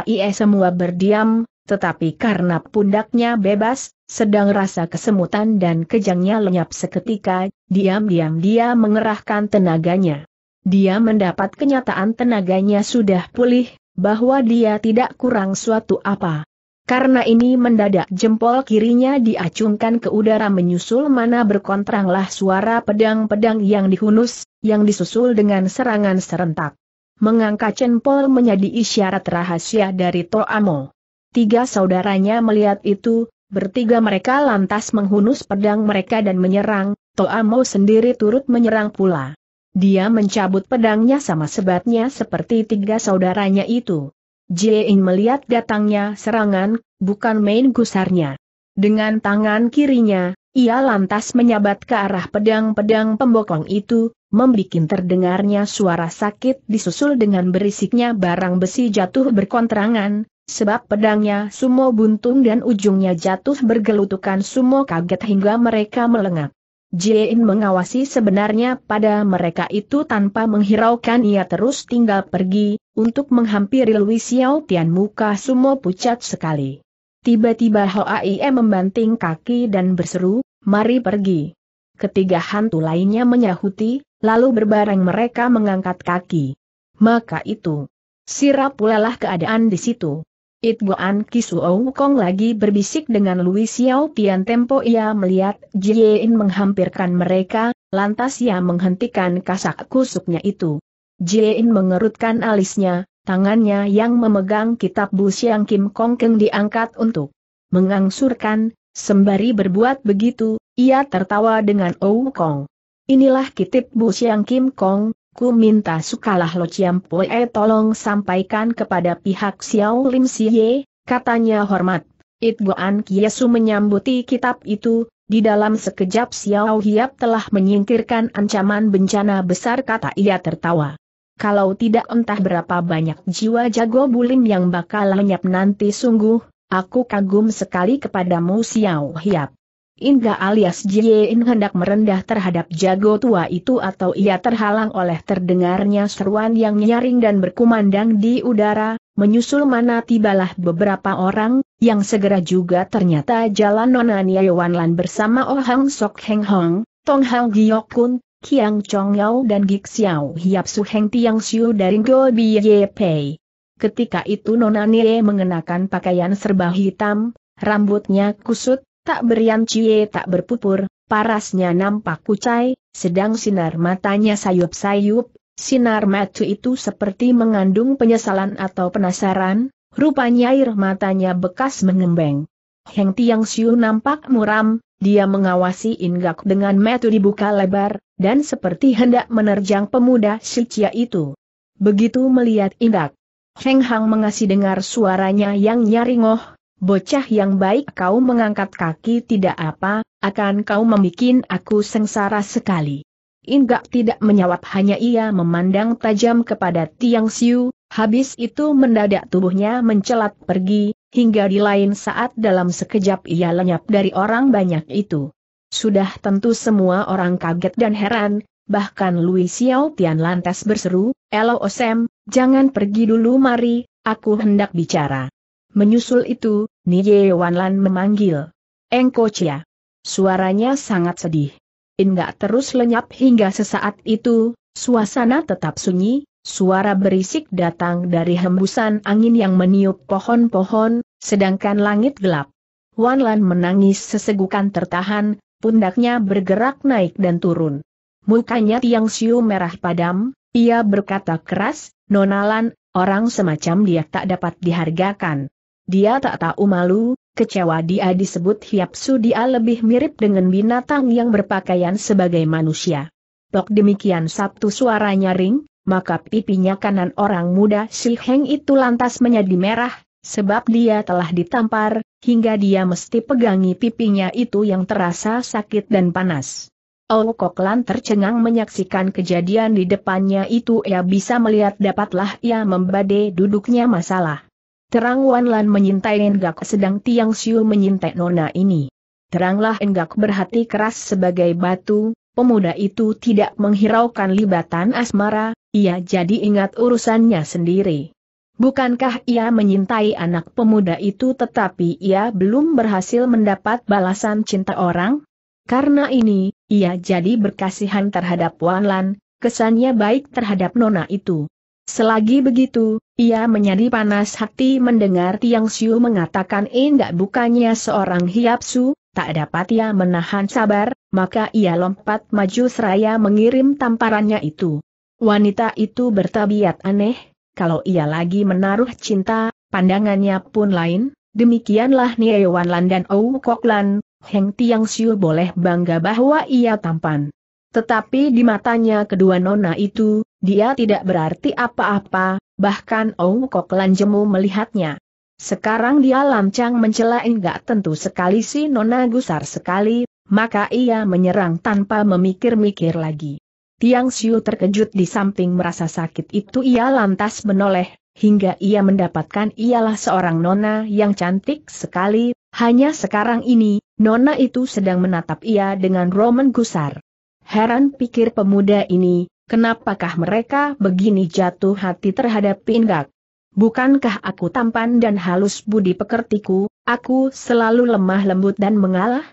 Ie semua berdiam, tetapi karena pundaknya bebas, sedang rasa kesemutan dan kejangnya lenyap seketika, diam-diam dia mengerahkan tenaganya. Dia mendapat kenyataan tenaganya sudah pulih, bahwa dia tidak kurang suatu apa. Karena ini mendadak jempol kirinya diacungkan ke udara menyusul mana berkontranglah suara pedang-pedang yang dihunus, yang disusul dengan serangan serentak. Mengangkat jempol menjadi isyarat rahasia dari Toamo. Tiga saudaranya melihat itu, bertiga mereka lantas menghunus pedang mereka dan menyerang, Toamo sendiri turut menyerang pula. Dia mencabut pedangnya sama sebatnya seperti tiga saudaranya itu. Jiein melihat datangnya serangan, bukan main gusarnya. Dengan tangan kirinya, ia lantas menyabat ke arah pedang-pedang pembokong itu, membikin terdengarnya suara sakit disusul dengan berisiknya barang besi jatuh berkontrangan, sebab pedangnya sumo buntung dan ujungnya jatuh bergelutukan sumo kaget hingga mereka melengak. Jin mengawasi sebenarnya pada mereka itu tanpa menghiraukan ia terus tinggal pergi, untuk menghampiri Lui Xiao Tian muka sumo pucat sekali. Tiba-tiba em membanting kaki dan berseru, mari pergi. Ketiga hantu lainnya menyahuti, lalu berbareng mereka mengangkat kaki. Maka itu, sirap pulalah keadaan di situ. It Goan Kisuo Wukong lagi berbisik dengan Luisiao. Xiao Pian Tempo ia melihat Jiein menghampirkan mereka, lantas ia menghentikan kasak kusuknya itu. Jiein mengerutkan alisnya, tangannya yang memegang kitab Bu Siang Kim Kong Keng diangkat untuk mengangsurkan, sembari berbuat begitu, ia tertawa dengan Ou Kong. Inilah kitab Bu Siang Kim Kong, Ku minta sukalah Lo Chiam Poe tolong sampaikan kepada pihak Xiao Lim Siye, katanya hormat. It Goan Kiesu menyambuti kitab itu, di dalam sekejap Xiao Hiap telah menyingkirkan ancaman bencana besar kata ia tertawa. Kalau tidak entah berapa banyak jiwa jago bulim yang bakal lenyap nanti sungguh, aku kagum sekali kepadamu Xiao Hiap. Inga alias Jiein hendak merendah terhadap jago tua itu atau ia terhalang oleh terdengarnya seruan yang nyaring dan berkumandang di udara, menyusul mana tibalah beberapa orang, yang segera juga ternyata jalan Nonania Wanlan bersama Ohang oh Sok Heng Hong, Tong Hang Giok Kun, Kiang Chong Yao dan Gik Xiao Hiap Su Heng Tiang Siu dari Go Ye Pei. Ketika itu Nonanie mengenakan pakaian serba hitam, rambutnya kusut, Tak berian cie tak berpupur, parasnya nampak kucai, sedang sinar matanya sayup-sayup, sinar matu itu seperti mengandung penyesalan atau penasaran, rupanya air matanya bekas mengembeng. Heng Tiang Siu nampak muram, dia mengawasi inggak dengan matu dibuka lebar, dan seperti hendak menerjang pemuda si itu. Begitu melihat inggak, Heng Hang mengasih dengar suaranya yang nyaringoh, Bocah yang baik kau mengangkat kaki tidak apa, akan kau membuat aku sengsara sekali. Inggak tidak menjawab hanya ia memandang tajam kepada Tiang Siu, habis itu mendadak tubuhnya mencelat pergi, hingga di lain saat dalam sekejap ia lenyap dari orang banyak itu. Sudah tentu semua orang kaget dan heran, bahkan Lui Xiao Tian lantas berseru, Elo Osem, jangan pergi dulu mari, aku hendak bicara. Menyusul itu, Nye Wanlan memanggil. Engko Chia. Suaranya sangat sedih. Indah terus lenyap hingga sesaat itu, suasana tetap sunyi, suara berisik datang dari hembusan angin yang meniup pohon-pohon, sedangkan langit gelap. Wanlan menangis sesegukan tertahan, pundaknya bergerak naik dan turun. Mukanya Tiang Siu merah padam, ia berkata keras, Nonalan, orang semacam dia tak dapat dihargakan. Dia tak tahu malu, kecewa dia disebut hiapsu dia lebih mirip dengan binatang yang berpakaian sebagai manusia. Tok demikian Sabtu suaranya ring, maka pipinya kanan orang muda si Heng itu lantas menjadi merah, sebab dia telah ditampar, hingga dia mesti pegangi pipinya itu yang terasa sakit dan panas. Olkoklan tercengang menyaksikan kejadian di depannya itu ia bisa melihat dapatlah ia membade duduknya masalah. Terang Wan Lan menyintai Enggak sedang Tiang Siu menyintai nona ini. Teranglah Enggak berhati keras sebagai batu, pemuda itu tidak menghiraukan libatan asmara, ia jadi ingat urusannya sendiri. Bukankah ia menyintai anak pemuda itu tetapi ia belum berhasil mendapat balasan cinta orang? Karena ini, ia jadi berkasihan terhadap Wan Lan, kesannya baik terhadap nona itu. Selagi begitu, ia menjadi panas hati mendengar Tiang Siu mengatakan eh, enggak bukannya seorang hiapsu, tak dapat ia menahan sabar, maka ia lompat maju seraya mengirim tamparannya itu. Wanita itu bertabiat aneh, kalau ia lagi menaruh cinta, pandangannya pun lain, demikianlah Nie Lan dan Ou Koklan, Heng Tiang Siu boleh bangga bahwa ia tampan. Tetapi di matanya kedua nona itu, dia tidak berarti apa-apa, bahkan Ong Kok Lanjemu melihatnya. Sekarang dia lancang mencela enggak tentu sekali si nona gusar sekali, maka ia menyerang tanpa memikir-mikir lagi. Tiang Siu terkejut di samping merasa sakit itu ia lantas menoleh, hingga ia mendapatkan ialah seorang nona yang cantik sekali, hanya sekarang ini, nona itu sedang menatap ia dengan roman gusar. Heran pikir pemuda ini, kenapakah mereka begini jatuh hati terhadap Pinggak? Bukankah aku tampan dan halus budi pekertiku, aku selalu lemah lembut dan mengalah?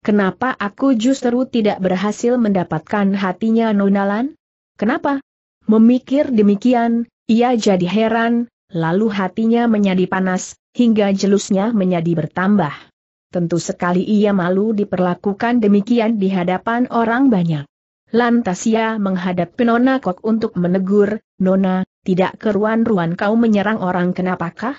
Kenapa aku justru tidak berhasil mendapatkan hatinya Nonalan? Kenapa? Memikir demikian, ia jadi heran, lalu hatinya menjadi panas, hingga jelusnya menjadi bertambah tentu sekali ia malu diperlakukan demikian di hadapan orang banyak. Lantas ia menghadap Nona Kok untuk menegur, Nona, tidak keruan-ruan kau menyerang orang kenapakah?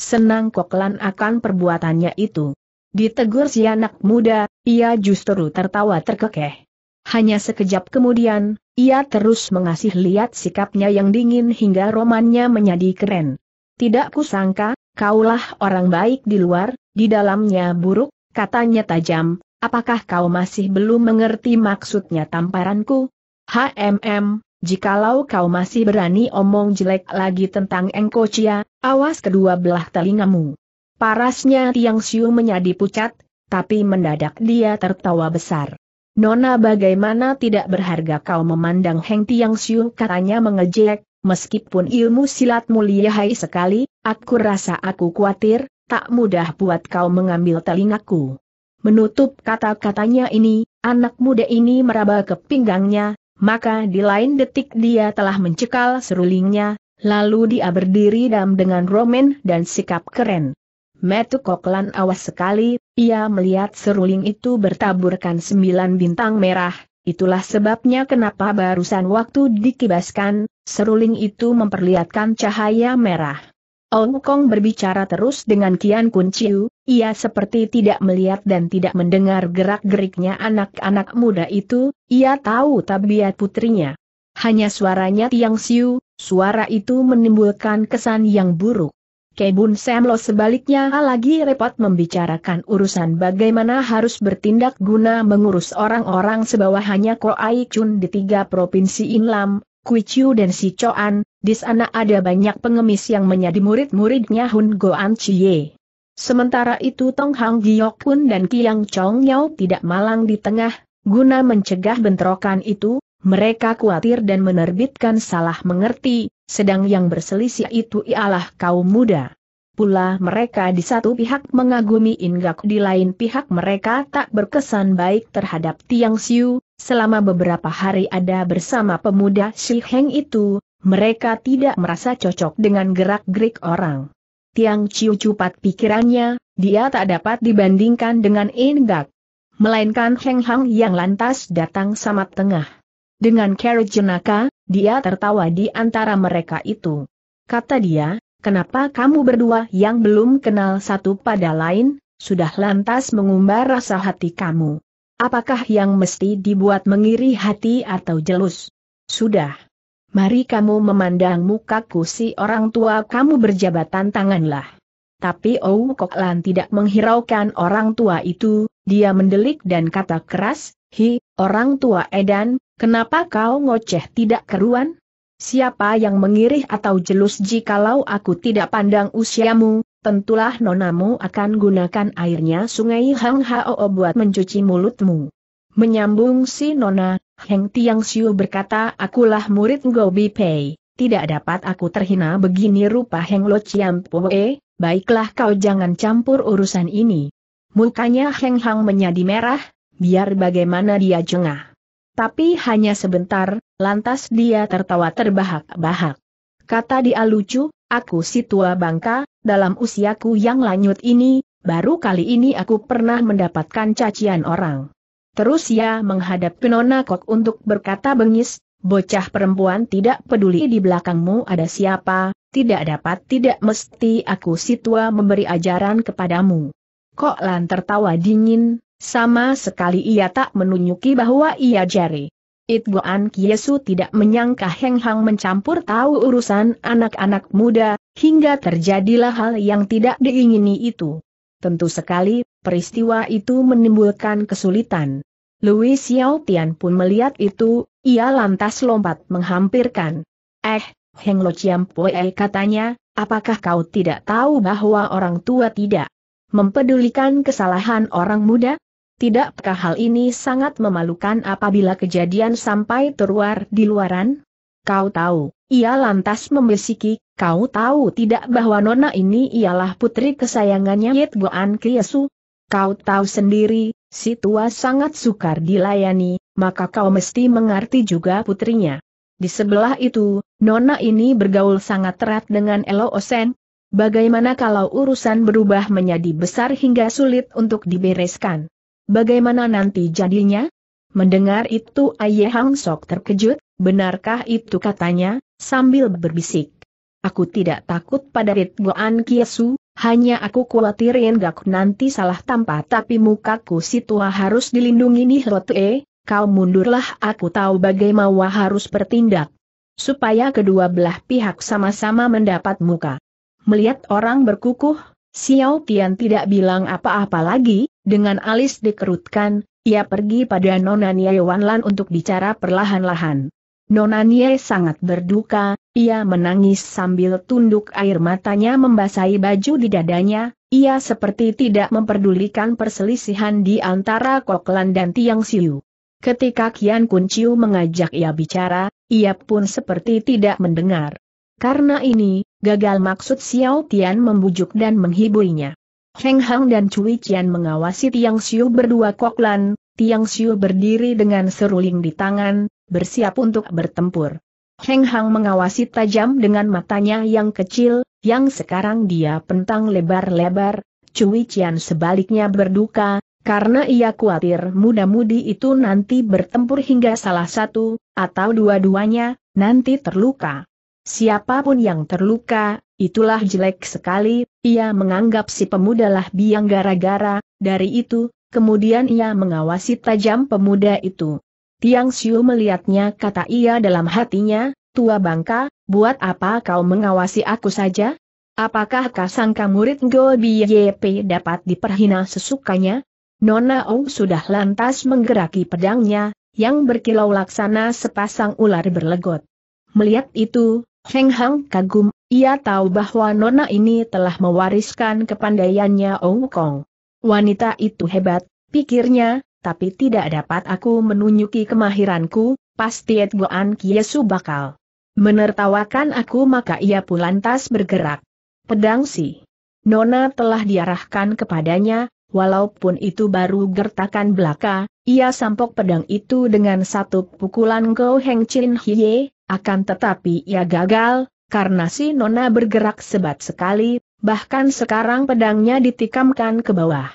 Senang Kok Lan akan perbuatannya itu. Ditegur si anak muda, ia justru tertawa terkekeh. Hanya sekejap kemudian, ia terus mengasih lihat sikapnya yang dingin hingga romannya menjadi keren. Tidak kusangka, kaulah orang baik di luar, di dalamnya buruk, katanya tajam, apakah kau masih belum mengerti maksudnya tamparanku? HMM, jikalau kau masih berani omong jelek lagi tentang Engkocia, awas kedua belah telingamu. Parasnya Tiang Siu menjadi pucat, tapi mendadak dia tertawa besar. Nona bagaimana tidak berharga kau memandang Heng Tiang Siu katanya mengejek, meskipun ilmu silat mulia hai sekali, aku rasa aku khawatir, tak mudah buat kau mengambil telingaku. Menutup kata-katanya ini, anak muda ini meraba ke pinggangnya, maka di lain detik dia telah mencekal serulingnya, lalu dia berdiri dam dengan romen dan sikap keren. Metu Koklan awas sekali, ia melihat seruling itu bertaburkan sembilan bintang merah, itulah sebabnya kenapa barusan waktu dikibaskan, seruling itu memperlihatkan cahaya merah. Ong Kong berbicara terus dengan Kian Kun Chiu, ia seperti tidak melihat dan tidak mendengar gerak-geriknya anak-anak muda itu, ia tahu tabiat putrinya. Hanya suaranya Tiang Siu, suara itu menimbulkan kesan yang buruk. Kebun Semlo sebaliknya lagi repot membicarakan urusan bagaimana harus bertindak guna mengurus orang-orang Ko Koai Chun di tiga provinsi Inlam, Kui Chiu dan Si Choan, di sana ada banyak pengemis yang menjadi murid-muridnya Hun Goan Chie. Sementara itu Tong Hang Giok pun dan Kiang Chong Yao tidak malang di tengah, guna mencegah bentrokan itu, mereka khawatir dan menerbitkan salah mengerti, sedang yang berselisih itu ialah kaum muda. Pula mereka di satu pihak mengagumi Ingak di lain pihak mereka tak berkesan baik terhadap Tiang Siu, Selama beberapa hari ada bersama pemuda Si Heng itu, mereka tidak merasa cocok dengan gerak-gerik orang. Tiang Ciu cupat pikirannya, dia tak dapat dibandingkan dengan Ingak. Melainkan Heng Hang yang lantas datang sama tengah. Dengan carriage jenaka, dia tertawa di antara mereka itu. Kata dia, kenapa kamu berdua yang belum kenal satu pada lain, sudah lantas mengumbar rasa hati kamu. Apakah yang mesti dibuat mengiri hati atau jelus? Sudah. Mari kamu memandang mukaku si orang tua kamu berjabatan tanganlah. Tapi Oh Kok Lan tidak menghiraukan orang tua itu, dia mendelik dan kata keras, Hi, orang tua Edan, kenapa kau ngoceh tidak keruan? Siapa yang mengirih atau jelus jikalau aku tidak pandang usiamu, tentulah nonamu akan gunakan airnya sungai Hang Hao buat mencuci mulutmu. Menyambung si nona, Heng Tiang Siu berkata akulah murid Gobi Pei, tidak dapat aku terhina begini rupa Heng Lo Chiam Poe, baiklah kau jangan campur urusan ini. Mukanya Heng Hang menjadi merah, biar bagaimana dia jengah. Tapi hanya sebentar, lantas dia tertawa terbahak-bahak. Kata dia lucu, aku si tua bangka, dalam usiaku yang lanjut ini, baru kali ini aku pernah mendapatkan cacian orang. Terus ia menghadap Pinona Kok untuk berkata bengis, bocah perempuan tidak peduli di belakangmu ada siapa, tidak dapat tidak mesti aku si tua memberi ajaran kepadamu. Kok lan tertawa dingin, sama sekali ia tak menunjuki bahwa ia jari. It Goan Kiesu tidak menyangka Heng Hang mencampur tahu urusan anak-anak muda, hingga terjadilah hal yang tidak diingini itu. Tentu sekali, peristiwa itu menimbulkan kesulitan. Louis Xiao Tian pun melihat itu, ia lantas lompat menghampirkan. Eh, Heng Lo Chiam Pue katanya, apakah kau tidak tahu bahwa orang tua tidak mempedulikan kesalahan orang muda? Tidakkah hal ini sangat memalukan apabila kejadian sampai terluar di luaran? Kau tahu, ia lantas membisiki, kau tahu tidak bahwa Nona ini ialah putri kesayangannya Yit Goan Kiesu? Kau tahu sendiri, si tua sangat sukar dilayani, maka kau mesti mengerti juga putrinya. Di sebelah itu, Nona ini bergaul sangat erat dengan Elo Osen. Bagaimana kalau urusan berubah menjadi besar hingga sulit untuk dibereskan? Bagaimana nanti jadinya? Mendengar itu Aye Hang Sok terkejut, benarkah itu katanya, sambil berbisik. Aku tidak takut pada Rit Goan Kiesu, hanya aku khawatir Gak nanti salah tampa tapi mukaku si tua harus dilindungi nih Lotue, kau mundurlah aku tahu bagaimana harus bertindak. Supaya kedua belah pihak sama-sama mendapat muka. Melihat orang berkukuh, Xiao Tian tidak bilang apa-apa lagi, dengan alis dikerutkan, ia pergi pada Nona Nye Wanlan untuk bicara perlahan-lahan. Nona Nye sangat berduka, ia menangis sambil tunduk air matanya membasahi baju di dadanya, ia seperti tidak memperdulikan perselisihan di antara Koklan dan Tiang Siu. Ketika Kian Kun mengajak ia bicara, ia pun seperti tidak mendengar. Karena ini, Gagal maksud Xiao Tian membujuk dan menghiburnya. Heng Hang dan Cui Qian mengawasi Tiang Xiu berdua koklan, Tiang Xiu berdiri dengan seruling di tangan, bersiap untuk bertempur. Heng Hang mengawasi tajam dengan matanya yang kecil, yang sekarang dia pentang lebar-lebar, Cui Qian sebaliknya berduka, karena ia khawatir muda-mudi itu nanti bertempur hingga salah satu, atau dua-duanya, nanti terluka. Siapapun yang terluka, itulah jelek sekali, ia menganggap si pemuda lah biang gara-gara, dari itu, kemudian ia mengawasi tajam pemuda itu. Tiang Siu melihatnya kata ia dalam hatinya, tua bangka, buat apa kau mengawasi aku saja? Apakah kasangka murid Go Biyep dapat diperhina sesukanya? Nona Ong sudah lantas menggeraki pedangnya, yang berkilau laksana sepasang ular berlegot. Melihat itu, Heng Hang kagum, ia tahu bahwa nona ini telah mewariskan kepandaiannya Ong Kong. Wanita itu hebat, pikirnya, tapi tidak dapat aku menunjuki kemahiranku, pasti Edgoan Kiesu bakal menertawakan aku maka ia pun lantas bergerak. Pedang si Nona telah diarahkan kepadanya, walaupun itu baru gertakan belaka, ia sampok pedang itu dengan satu pukulan Go Heng Chin Hiye, akan tetapi ia gagal, karena si Nona bergerak sebat sekali, bahkan sekarang pedangnya ditikamkan ke bawah.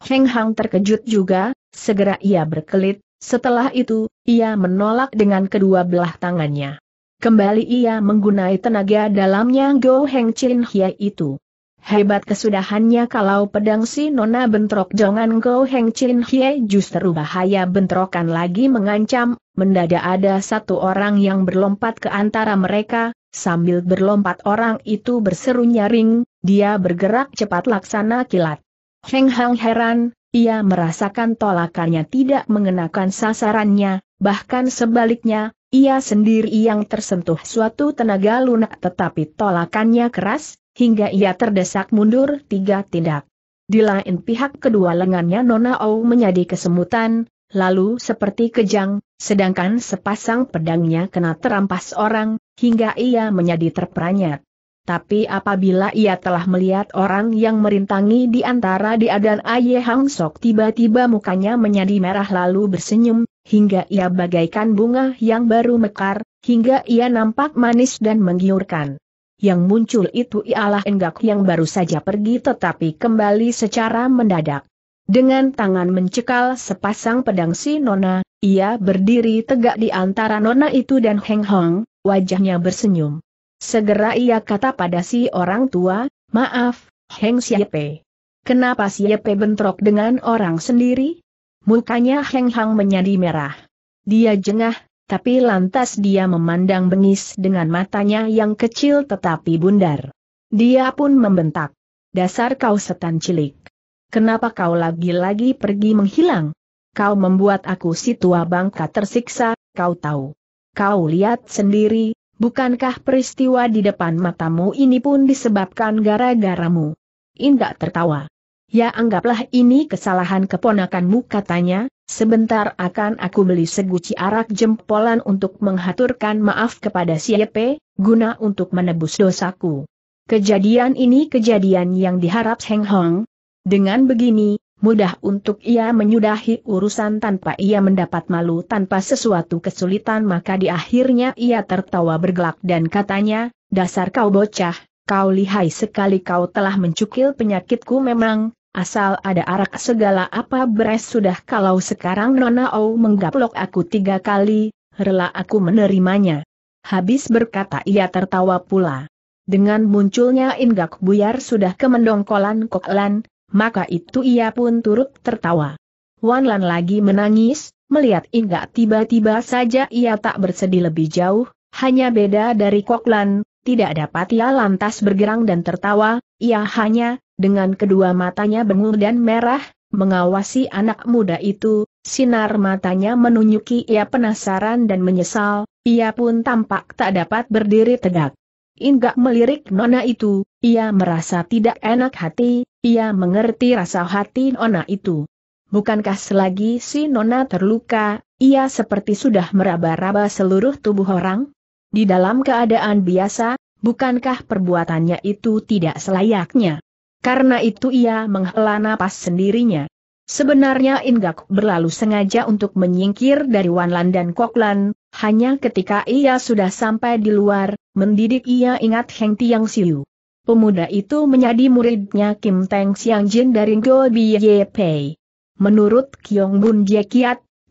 Heng Hang terkejut juga, segera ia berkelit, setelah itu, ia menolak dengan kedua belah tangannya. Kembali ia menggunai tenaga dalamnya Go Heng Chin Hia itu. Hebat kesudahannya kalau pedang si Nona bentrok jangan Go Heng Chin Hie justru bahaya bentrokan lagi mengancam, mendadak ada satu orang yang berlompat ke antara mereka, sambil berlompat orang itu berseru nyaring, dia bergerak cepat laksana kilat. Heng Hang heran, ia merasakan tolakannya tidak mengenakan sasarannya, bahkan sebaliknya, ia sendiri yang tersentuh suatu tenaga lunak tetapi tolakannya keras, hingga ia terdesak mundur tiga tindak. Di lain pihak kedua lengannya Nona O menjadi kesemutan, lalu seperti kejang, sedangkan sepasang pedangnya kena terampas orang, hingga ia menjadi terperanyat. Tapi apabila ia telah melihat orang yang merintangi di antara dia dan Aye Hang Sok tiba-tiba mukanya menjadi merah lalu bersenyum, hingga ia bagaikan bunga yang baru mekar, hingga ia nampak manis dan menggiurkan. Yang muncul itu ialah enggak yang baru saja pergi tetapi kembali secara mendadak. Dengan tangan mencekal sepasang pedang si Nona, ia berdiri tegak di antara Nona itu dan Heng Hong, wajahnya bersenyum. Segera ia kata pada si orang tua, maaf, Heng Siepe. Kenapa Siepe bentrok dengan orang sendiri? Mukanya Heng Hang menjadi merah. Dia jengah, tapi lantas dia memandang bengis dengan matanya yang kecil tetapi bundar. Dia pun membentak. Dasar kau setan cilik. Kenapa kau lagi-lagi pergi menghilang? Kau membuat aku si tua bangka tersiksa, kau tahu. Kau lihat sendiri, bukankah peristiwa di depan matamu ini pun disebabkan gara-garamu? Indak tertawa. Ya anggaplah ini kesalahan keponakanmu katanya, sebentar akan aku beli seguci arak jempolan untuk menghaturkan maaf kepada si Yepe, guna untuk menebus dosaku. Kejadian ini kejadian yang diharap Heng Hong. Dengan begini, mudah untuk ia menyudahi urusan tanpa ia mendapat malu tanpa sesuatu kesulitan maka di akhirnya ia tertawa bergelak dan katanya, dasar kau bocah, kau lihai sekali kau telah mencukil penyakitku memang, asal ada arak segala apa beres sudah kalau sekarang Nona O menggaplok aku tiga kali, rela aku menerimanya. Habis berkata ia tertawa pula. Dengan munculnya Inggak Buyar sudah kemendongkolan Koklan, maka itu ia pun turut tertawa. Wanlan lagi menangis, melihat Inggak tiba-tiba saja ia tak bersedih lebih jauh, hanya beda dari Koklan, tidak dapat ia lantas bergerang dan tertawa, ia hanya, dengan kedua matanya bengul dan merah, mengawasi anak muda itu, sinar matanya menunjuki ia penasaran dan menyesal, ia pun tampak tak dapat berdiri tegak. Inggak melirik nona itu, ia merasa tidak enak hati, ia mengerti rasa hati nona itu. Bukankah selagi si nona terluka, ia seperti sudah meraba-raba seluruh tubuh orang? Di dalam keadaan biasa, bukankah perbuatannya itu tidak selayaknya? Karena itu ia menghela napas sendirinya. Sebenarnya Inggak berlalu sengaja untuk menyingkir dari Wanlan dan Koklan, hanya ketika ia sudah sampai di luar, mendidik ia ingat Heng Tiang Siu. Pemuda itu menjadi muridnya Kim Teng Siang Jin dari Go Biye Pei. Menurut Kyong Bun Jie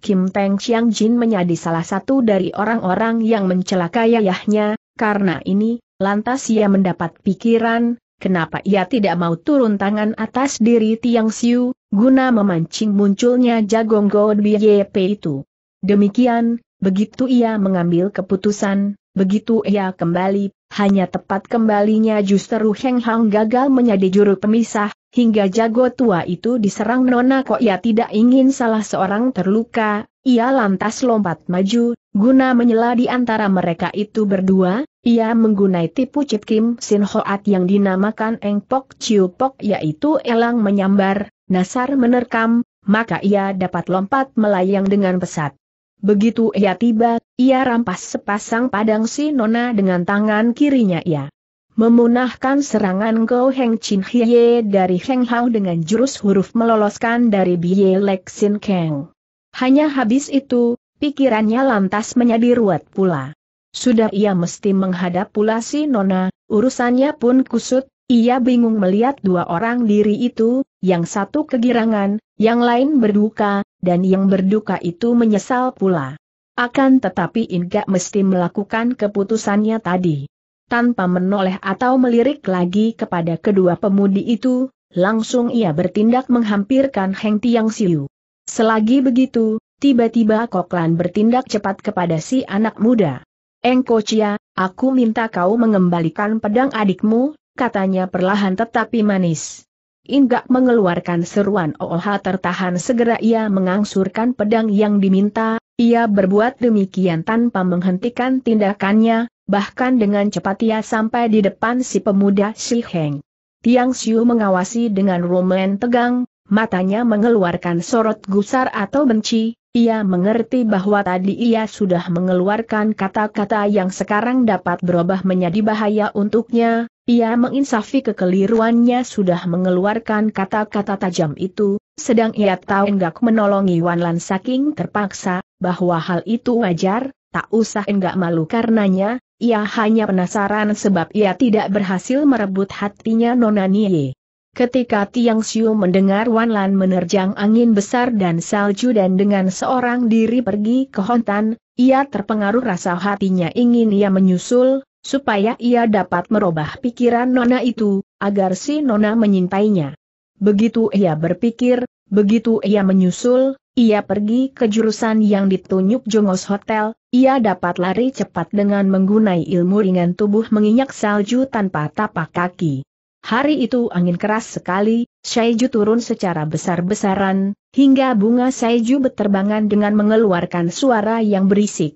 Kim Peng Chiang Jin menjadi salah satu dari orang-orang yang mencelakai ayahnya, karena ini, lantas ia mendapat pikiran, kenapa ia tidak mau turun tangan atas diri Tiang Siu, guna memancing munculnya jagong God BYP itu. Demikian, begitu ia mengambil keputusan, begitu ia kembali, hanya tepat kembalinya justru Heng Hang gagal menjadi juru pemisah, Hingga jago tua itu diserang Nona kok ia tidak ingin salah seorang terluka, ia lantas lompat maju, guna menyela di antara mereka itu berdua, ia menggunai tipu cip Kim Sin Hoat yang dinamakan Eng Pok Chiu Pok yaitu elang menyambar, nasar menerkam, maka ia dapat lompat melayang dengan pesat. Begitu ia tiba, ia rampas sepasang padang si Nona dengan tangan kirinya ia memunahkan serangan Go Heng Chin Hye dari Heng Hao dengan jurus huruf meloloskan dari Bie Lek Sin Kang. Hanya habis itu, pikirannya lantas menjadi ruwet pula. Sudah ia mesti menghadap pula si Nona, urusannya pun kusut, ia bingung melihat dua orang diri itu, yang satu kegirangan, yang lain berduka, dan yang berduka itu menyesal pula. Akan tetapi Inga mesti melakukan keputusannya tadi tanpa menoleh atau melirik lagi kepada kedua pemudi itu, langsung ia bertindak menghampirkan Heng Tiang Siu. Selagi begitu, tiba-tiba Koklan bertindak cepat kepada si anak muda. Engko Cia, aku minta kau mengembalikan pedang adikmu, katanya perlahan tetapi manis. Inggak mengeluarkan seruan Ooha tertahan segera ia mengangsurkan pedang yang diminta, ia berbuat demikian tanpa menghentikan tindakannya, Bahkan dengan cepat ia sampai di depan si pemuda Si Heng. Tiang Siu mengawasi dengan rumen tegang, matanya mengeluarkan sorot gusar atau benci, ia mengerti bahwa tadi ia sudah mengeluarkan kata-kata yang sekarang dapat berubah menjadi bahaya untuknya, ia menginsafi kekeliruannya sudah mengeluarkan kata-kata tajam itu, sedang ia tahu enggak menolongi Wan Lan saking terpaksa, bahwa hal itu wajar, tak usah enggak malu karenanya, ia hanya penasaran sebab ia tidak berhasil merebut hatinya Nona Nie. Ketika Tiang Xiu mendengar Wan Lan menerjang angin besar dan salju dan dengan seorang diri pergi ke Hontan, ia terpengaruh rasa hatinya ingin ia menyusul, supaya ia dapat merubah pikiran Nona itu, agar si Nona menyintainya. Begitu ia berpikir, begitu ia menyusul, ia pergi ke jurusan yang ditunjuk Jongos Hotel, ia dapat lari cepat dengan menggunai ilmu ringan tubuh menginjak salju tanpa tapak kaki. Hari itu angin keras sekali, Saiju turun secara besar-besaran, hingga bunga Saiju berterbangan dengan mengeluarkan suara yang berisik.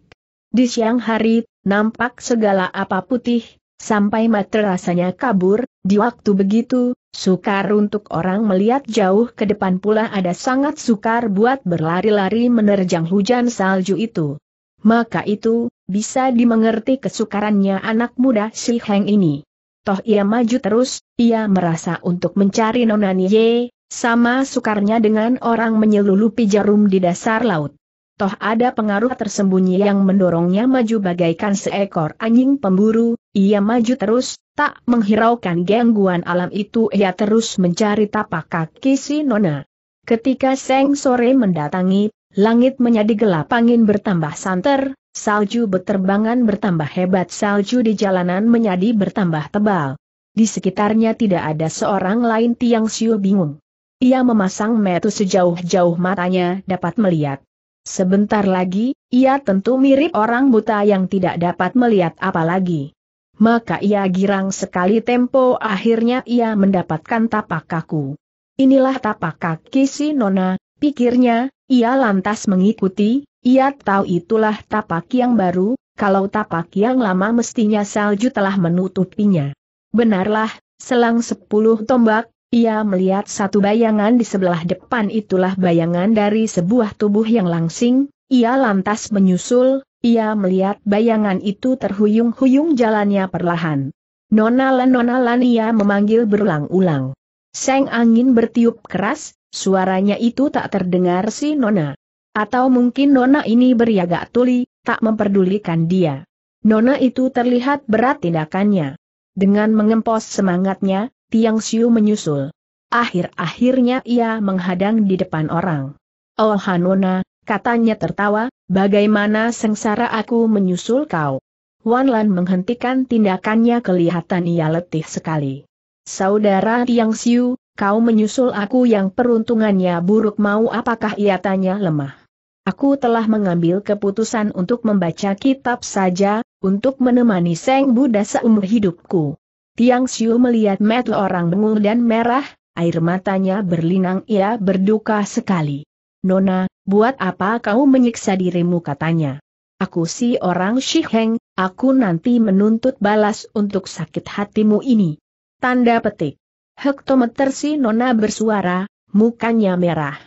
Di siang hari, nampak segala apa putih, sampai mata rasanya kabur, di waktu begitu, Sukar untuk orang melihat jauh ke depan pula ada sangat sukar buat berlari-lari menerjang hujan salju itu. Maka itu, bisa dimengerti kesukarannya anak muda si Heng ini. Toh ia maju terus, ia merasa untuk mencari Nona Nye, sama sukarnya dengan orang menyelulupi jarum di dasar laut toh ada pengaruh tersembunyi yang mendorongnya maju bagaikan seekor anjing pemburu, ia maju terus, tak menghiraukan gangguan alam itu ia terus mencari tapak kaki si Nona. Ketika Seng sore mendatangi, langit menjadi gelap angin bertambah santer, salju beterbangan bertambah hebat salju di jalanan menjadi bertambah tebal. Di sekitarnya tidak ada seorang lain Tiang Siu bingung. Ia memasang metu sejauh-jauh matanya dapat melihat Sebentar lagi, ia tentu mirip orang buta yang tidak dapat melihat apa lagi. Maka ia girang sekali tempo akhirnya ia mendapatkan tapak kaku. Inilah tapak kaki si Nona, pikirnya, ia lantas mengikuti, ia tahu itulah tapak yang baru, kalau tapak yang lama mestinya salju telah menutupinya. Benarlah, selang sepuluh tombak, ia melihat satu bayangan di sebelah depan itulah bayangan dari sebuah tubuh yang langsing, ia lantas menyusul, ia melihat bayangan itu terhuyung-huyung jalannya perlahan. Nona, Nonalan nonalan ia memanggil berulang-ulang. Seng angin bertiup keras, suaranya itu tak terdengar si Nona. Atau mungkin Nona ini beriaga tuli, tak memperdulikan dia. Nona itu terlihat berat tindakannya. Dengan mengempos semangatnya, Tiang Siu menyusul. Akhir-akhirnya ia menghadang di depan orang. Oh Hanona, katanya tertawa, bagaimana sengsara aku menyusul kau. Wan Lan menghentikan tindakannya kelihatan ia letih sekali. Saudara Tiang Siu, kau menyusul aku yang peruntungannya buruk mau apakah ia tanya lemah. Aku telah mengambil keputusan untuk membaca kitab saja, untuk menemani Seng Buddha seumur hidupku. Tiang Xiu melihat mata orang bengul dan merah, air matanya berlinang ia berduka sekali. Nona, buat apa kau menyiksa dirimu katanya. Aku si orang Shiheng, aku nanti menuntut balas untuk sakit hatimu ini. Tanda petik. Hektometer si Nona bersuara, mukanya merah.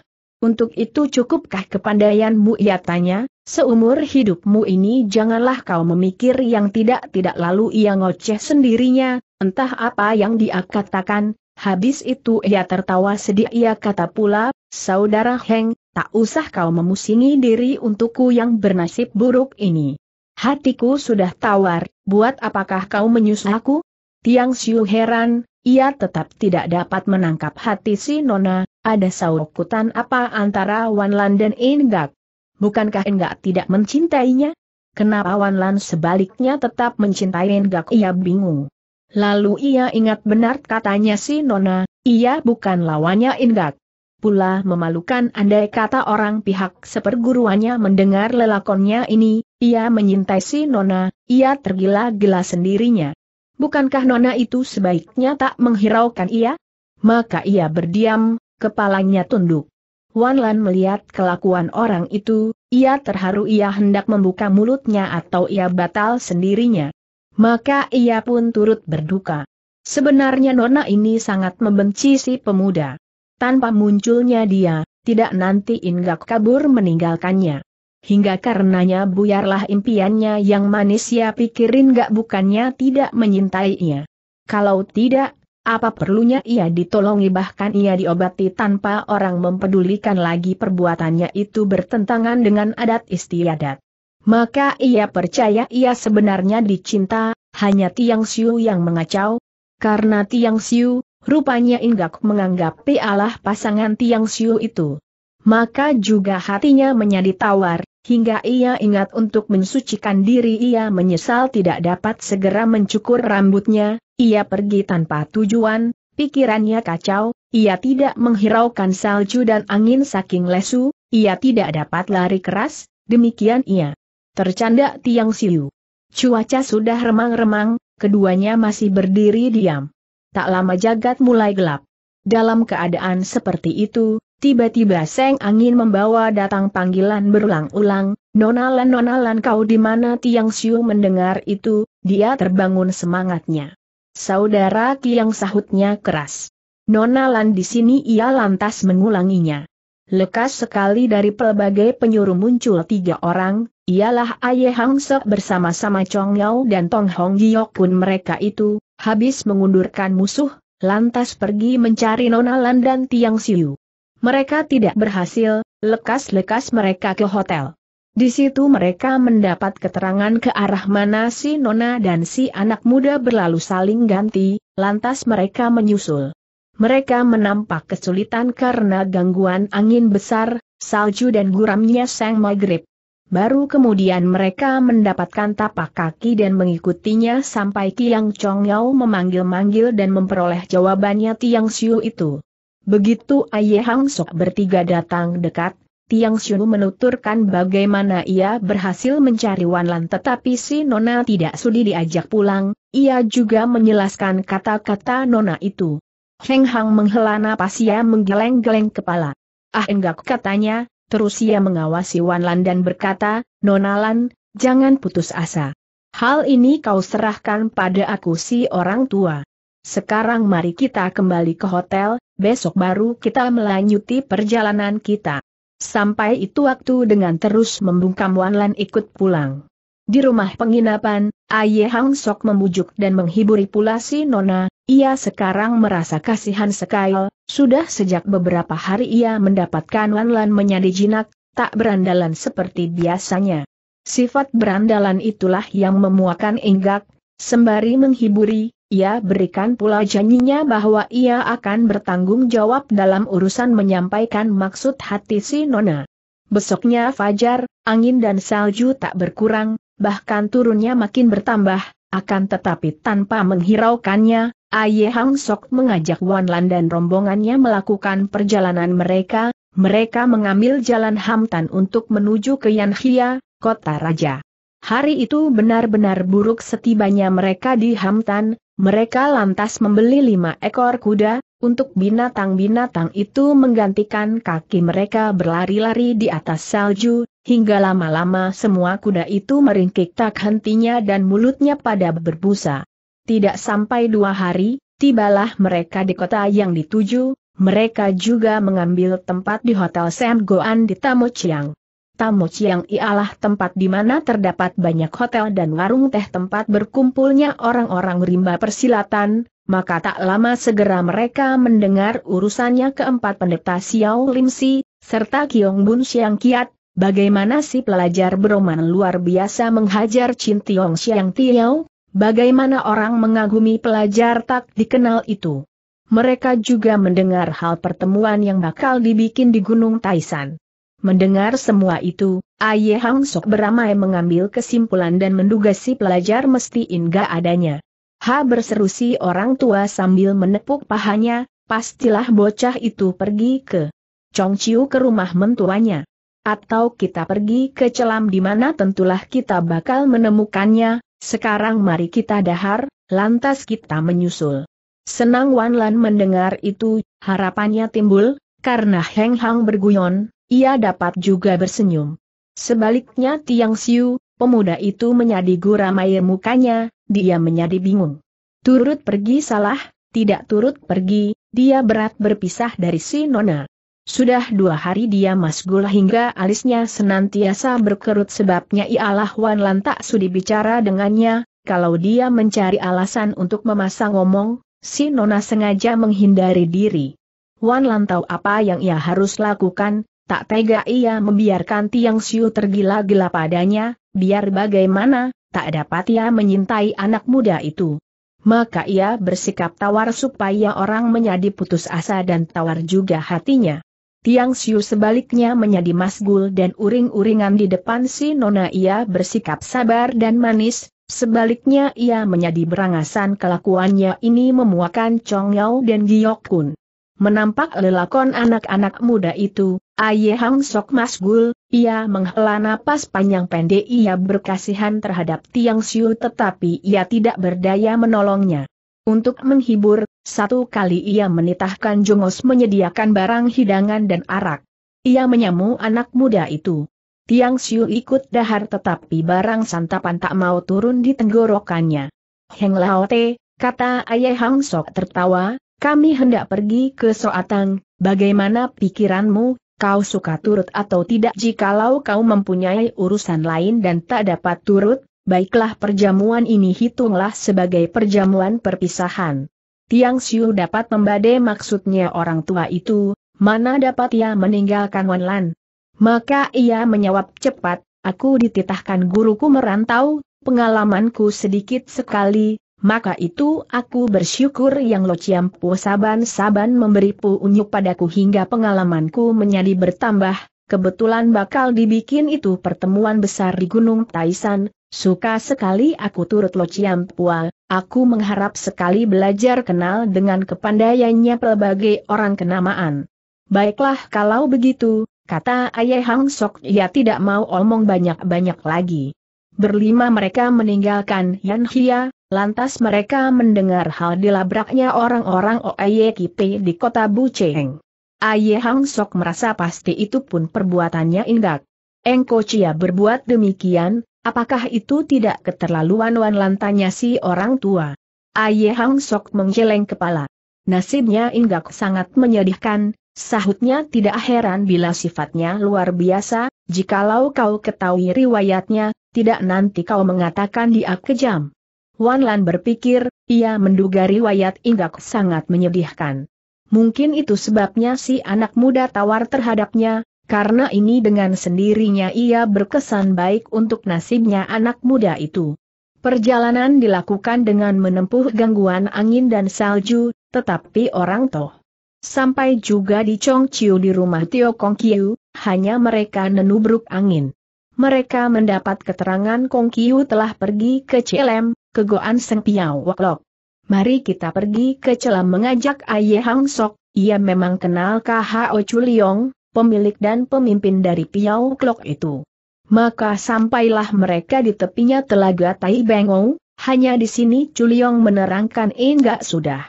Untuk itu cukupkah kepandaianmu ia tanya, seumur hidupmu ini janganlah kau memikir yang tidak-tidak lalu ia ngoceh sendirinya, entah apa yang dia katakan, habis itu ia tertawa sedih ia kata pula, saudara Heng, tak usah kau memusingi diri untukku yang bernasib buruk ini. Hatiku sudah tawar, buat apakah kau menyusahku? aku? Tiang Siu heran, ia tetap tidak dapat menangkap hati si Nona, ada saukutan apa antara Wan Lan dan Enggak? Bukankah Enggak tidak mencintainya? Kenapa Wan Lan sebaliknya tetap mencintai Enggak? Ia bingung. Lalu ia ingat benar katanya si Nona, ia bukan lawannya Enggak. Pula memalukan andai kata orang pihak seperguruannya mendengar lelakonnya ini, ia menyintai si Nona, ia tergila-gila sendirinya. Bukankah Nona itu sebaiknya tak menghiraukan ia? Maka ia berdiam, kepalanya tunduk. Wan Lan melihat kelakuan orang itu, ia terharu ia hendak membuka mulutnya atau ia batal sendirinya. Maka ia pun turut berduka. Sebenarnya Nona ini sangat membenci si pemuda. Tanpa munculnya dia, tidak nanti Inggak kabur meninggalkannya. Hingga karenanya buyarlah impiannya yang manis ia pikirin gak bukannya tidak menyintainya. Kalau tidak, apa perlunya ia ditolongi bahkan ia diobati tanpa orang mempedulikan lagi perbuatannya itu bertentangan dengan adat istiadat. Maka ia percaya ia sebenarnya dicinta, hanya Tiang Siu yang mengacau. Karena Tiang Siu, rupanya Inggak menganggap Allah pasangan Tiang Siu itu. Maka juga hatinya menjadi tawar, Hingga ia ingat untuk mensucikan diri ia menyesal tidak dapat segera mencukur rambutnya, ia pergi tanpa tujuan, pikirannya kacau, ia tidak menghiraukan salju dan angin saking lesu, ia tidak dapat lari keras, demikian ia. Tercanda tiang siu. Cuaca sudah remang-remang, keduanya masih berdiri diam. Tak lama jagat mulai gelap. Dalam keadaan seperti itu, Tiba-tiba seng angin membawa datang panggilan berulang-ulang, Nonalan Nonalan kau di mana Tiang Siu mendengar itu, dia terbangun semangatnya. Saudara Tiang sahutnya keras. Nonalan di sini ia lantas mengulanginya. Lekas sekali dari pelbagai penyuruh muncul tiga orang, ialah Ayah Hang Sek bersama-sama Chong Yau dan Tong Hong Giok pun mereka itu, habis mengundurkan musuh, lantas pergi mencari Nonalan dan Tiang Siu. Mereka tidak berhasil, lekas-lekas mereka ke hotel. Di situ mereka mendapat keterangan ke arah mana si Nona dan si anak muda berlalu saling ganti, lantas mereka menyusul. Mereka menampak kesulitan karena gangguan angin besar, salju dan guramnya sang maghrib. Baru kemudian mereka mendapatkan tapak kaki dan mengikutinya sampai Tiang Yao memanggil-manggil dan memperoleh jawabannya Tiang Siu itu. Begitu ayah Hang Sok bertiga datang dekat, Tiang Xiu menuturkan bagaimana ia berhasil mencari Wan Lan, tetapi si Nona tidak sudi diajak pulang, ia juga menjelaskan kata-kata Nona itu. Heng Hang menghela napas ia menggeleng-geleng kepala. Ah enggak katanya, terus ia mengawasi Wan Lan dan berkata, Nona Lan, jangan putus asa. Hal ini kau serahkan pada aku si orang tua. Sekarang mari kita kembali ke hotel, besok baru kita melanjuti perjalanan kita. Sampai itu waktu dengan terus membungkam Wanlan ikut pulang. Di rumah penginapan, Aye Hang Sok membujuk dan menghiburi pula si Nona, ia sekarang merasa kasihan sekali, sudah sejak beberapa hari ia mendapatkan Wanlan menjadi jinak, tak berandalan seperti biasanya. Sifat berandalan itulah yang memuakan Enggak, sembari menghiburi, ia berikan pula janjinya bahwa ia akan bertanggung jawab dalam urusan menyampaikan maksud hati si Nona. Besoknya fajar, angin dan salju tak berkurang, bahkan turunnya makin bertambah, akan tetapi tanpa menghiraukannya, Aye Hang Sok mengajak Wan Lan dan rombongannya melakukan perjalanan mereka, mereka mengambil jalan Hamtan untuk menuju ke Yanhia, kota raja. Hari itu benar-benar buruk setibanya mereka di Hamtan, mereka lantas membeli lima ekor kuda, untuk binatang-binatang itu menggantikan kaki mereka berlari-lari di atas salju, hingga lama-lama semua kuda itu meringkik tak hentinya dan mulutnya pada berbusa. Tidak sampai dua hari, tibalah mereka di kota yang dituju, mereka juga mengambil tempat di Hotel Sam Goan di Tamochiang. Tamu Chiang ialah tempat di mana terdapat banyak hotel dan warung teh tempat berkumpulnya orang-orang rimba persilatan, maka tak lama segera mereka mendengar urusannya keempat pendeta Xiao Lim Si, serta Kiong Bun Siang Kiat, bagaimana si pelajar beroman luar biasa menghajar Chin Tiong Siang Tiao, bagaimana orang mengagumi pelajar tak dikenal itu. Mereka juga mendengar hal pertemuan yang bakal dibikin di Gunung Taisan. Mendengar semua itu, Aye Hang Sok beramai mengambil kesimpulan dan menduga si pelajar mesti ingga adanya. Ha berseru si orang tua sambil menepuk pahanya, pastilah bocah itu pergi ke Chongqiu ke rumah mentuanya. Atau kita pergi ke celam di mana tentulah kita bakal menemukannya, sekarang mari kita dahar, lantas kita menyusul. Senang Wan Lan mendengar itu, harapannya timbul, karena Heng Hang berguyon, ia dapat juga bersenyum. Sebaliknya Tiang Siu, pemuda itu menyadi air mukanya, dia menyadi bingung. Turut pergi salah, tidak turut pergi, dia berat berpisah dari si Nona. Sudah dua hari dia masgul hingga alisnya senantiasa berkerut sebabnya ialah Wan Lan tak sudi bicara dengannya, kalau dia mencari alasan untuk memasang ngomong, si Nona sengaja menghindari diri. Wan Lan tahu apa yang ia harus lakukan, Tak tega ia membiarkan Tiang Siu tergila-gila padanya, biar bagaimana, tak dapat ia menyintai anak muda itu. Maka ia bersikap tawar supaya orang menjadi putus asa dan tawar juga hatinya. Tiang Siu sebaliknya menjadi masgul dan uring-uringan di depan si nona ia bersikap sabar dan manis, sebaliknya ia menjadi berangasan kelakuannya ini memuakan Chong Yao dan Giyok Kun. Menampak lelakon anak-anak muda itu, Aye Hang Sok Masgul, ia menghela napas panjang pendek ia berkasihan terhadap Tiang Siu tetapi ia tidak berdaya menolongnya. Untuk menghibur, satu kali ia menitahkan Jongos menyediakan barang hidangan dan arak. Ia menyamu anak muda itu. Tiang Siu ikut dahar tetapi barang santapan tak mau turun di tenggorokannya. Heng Lao Te, kata Ayah Hang Sok tertawa, kami hendak pergi ke Soatang, bagaimana pikiranmu, kau suka turut atau tidak jikalau kau mempunyai urusan lain dan tak dapat turut, baiklah perjamuan ini hitunglah sebagai perjamuan perpisahan. Tiang Siu dapat membadai maksudnya orang tua itu, mana dapat ia meninggalkan Lan? Maka ia menjawab cepat, aku dititahkan guruku merantau, pengalamanku sedikit sekali, maka itu aku bersyukur yang Lo Ciampu saban-saban memberi pu unyuk padaku hingga pengalamanku menjadi bertambah, kebetulan bakal dibikin itu pertemuan besar di Gunung Taisan, suka sekali aku turut Lo Ciampu. aku mengharap sekali belajar kenal dengan kepandaiannya pelbagai orang kenamaan. Baiklah kalau begitu, kata Ayah Hang Sok ia tidak mau omong banyak-banyak lagi berlima mereka meninggalkan Yan Hia, lantas mereka mendengar hal dilabraknya orang-orang Oyekipe di kota Buceng. Aye Hang Sok merasa pasti itu pun perbuatannya indak. Engko Chia berbuat demikian, apakah itu tidak keterlaluan wan lantanya si orang tua? Aye Hang Sok menggeleng kepala. Nasibnya Inggak sangat menyedihkan, Sahutnya tidak heran bila sifatnya luar biasa, jikalau kau ketahui riwayatnya, tidak nanti kau mengatakan dia kejam. Wan Lan berpikir, ia menduga riwayat Inggak sangat menyedihkan. Mungkin itu sebabnya si anak muda tawar terhadapnya, karena ini dengan sendirinya ia berkesan baik untuk nasibnya anak muda itu. Perjalanan dilakukan dengan menempuh gangguan angin dan salju, tetapi orang toh Sampai juga di Chiu di rumah Tio Kong Kiu, hanya mereka nenubruk angin. Mereka mendapat keterangan Kong Kiu telah pergi ke CLM, ke Goan Seng Piao Waklok. Mari kita pergi ke Celam mengajak Aye Hang Sok, ia memang kenal KHO Chuliong, pemilik dan pemimpin dari Piau Klok itu. Maka sampailah mereka di tepinya telaga Tai Bengong, hanya di sini Chuliong menerangkan eh, enggak sudah.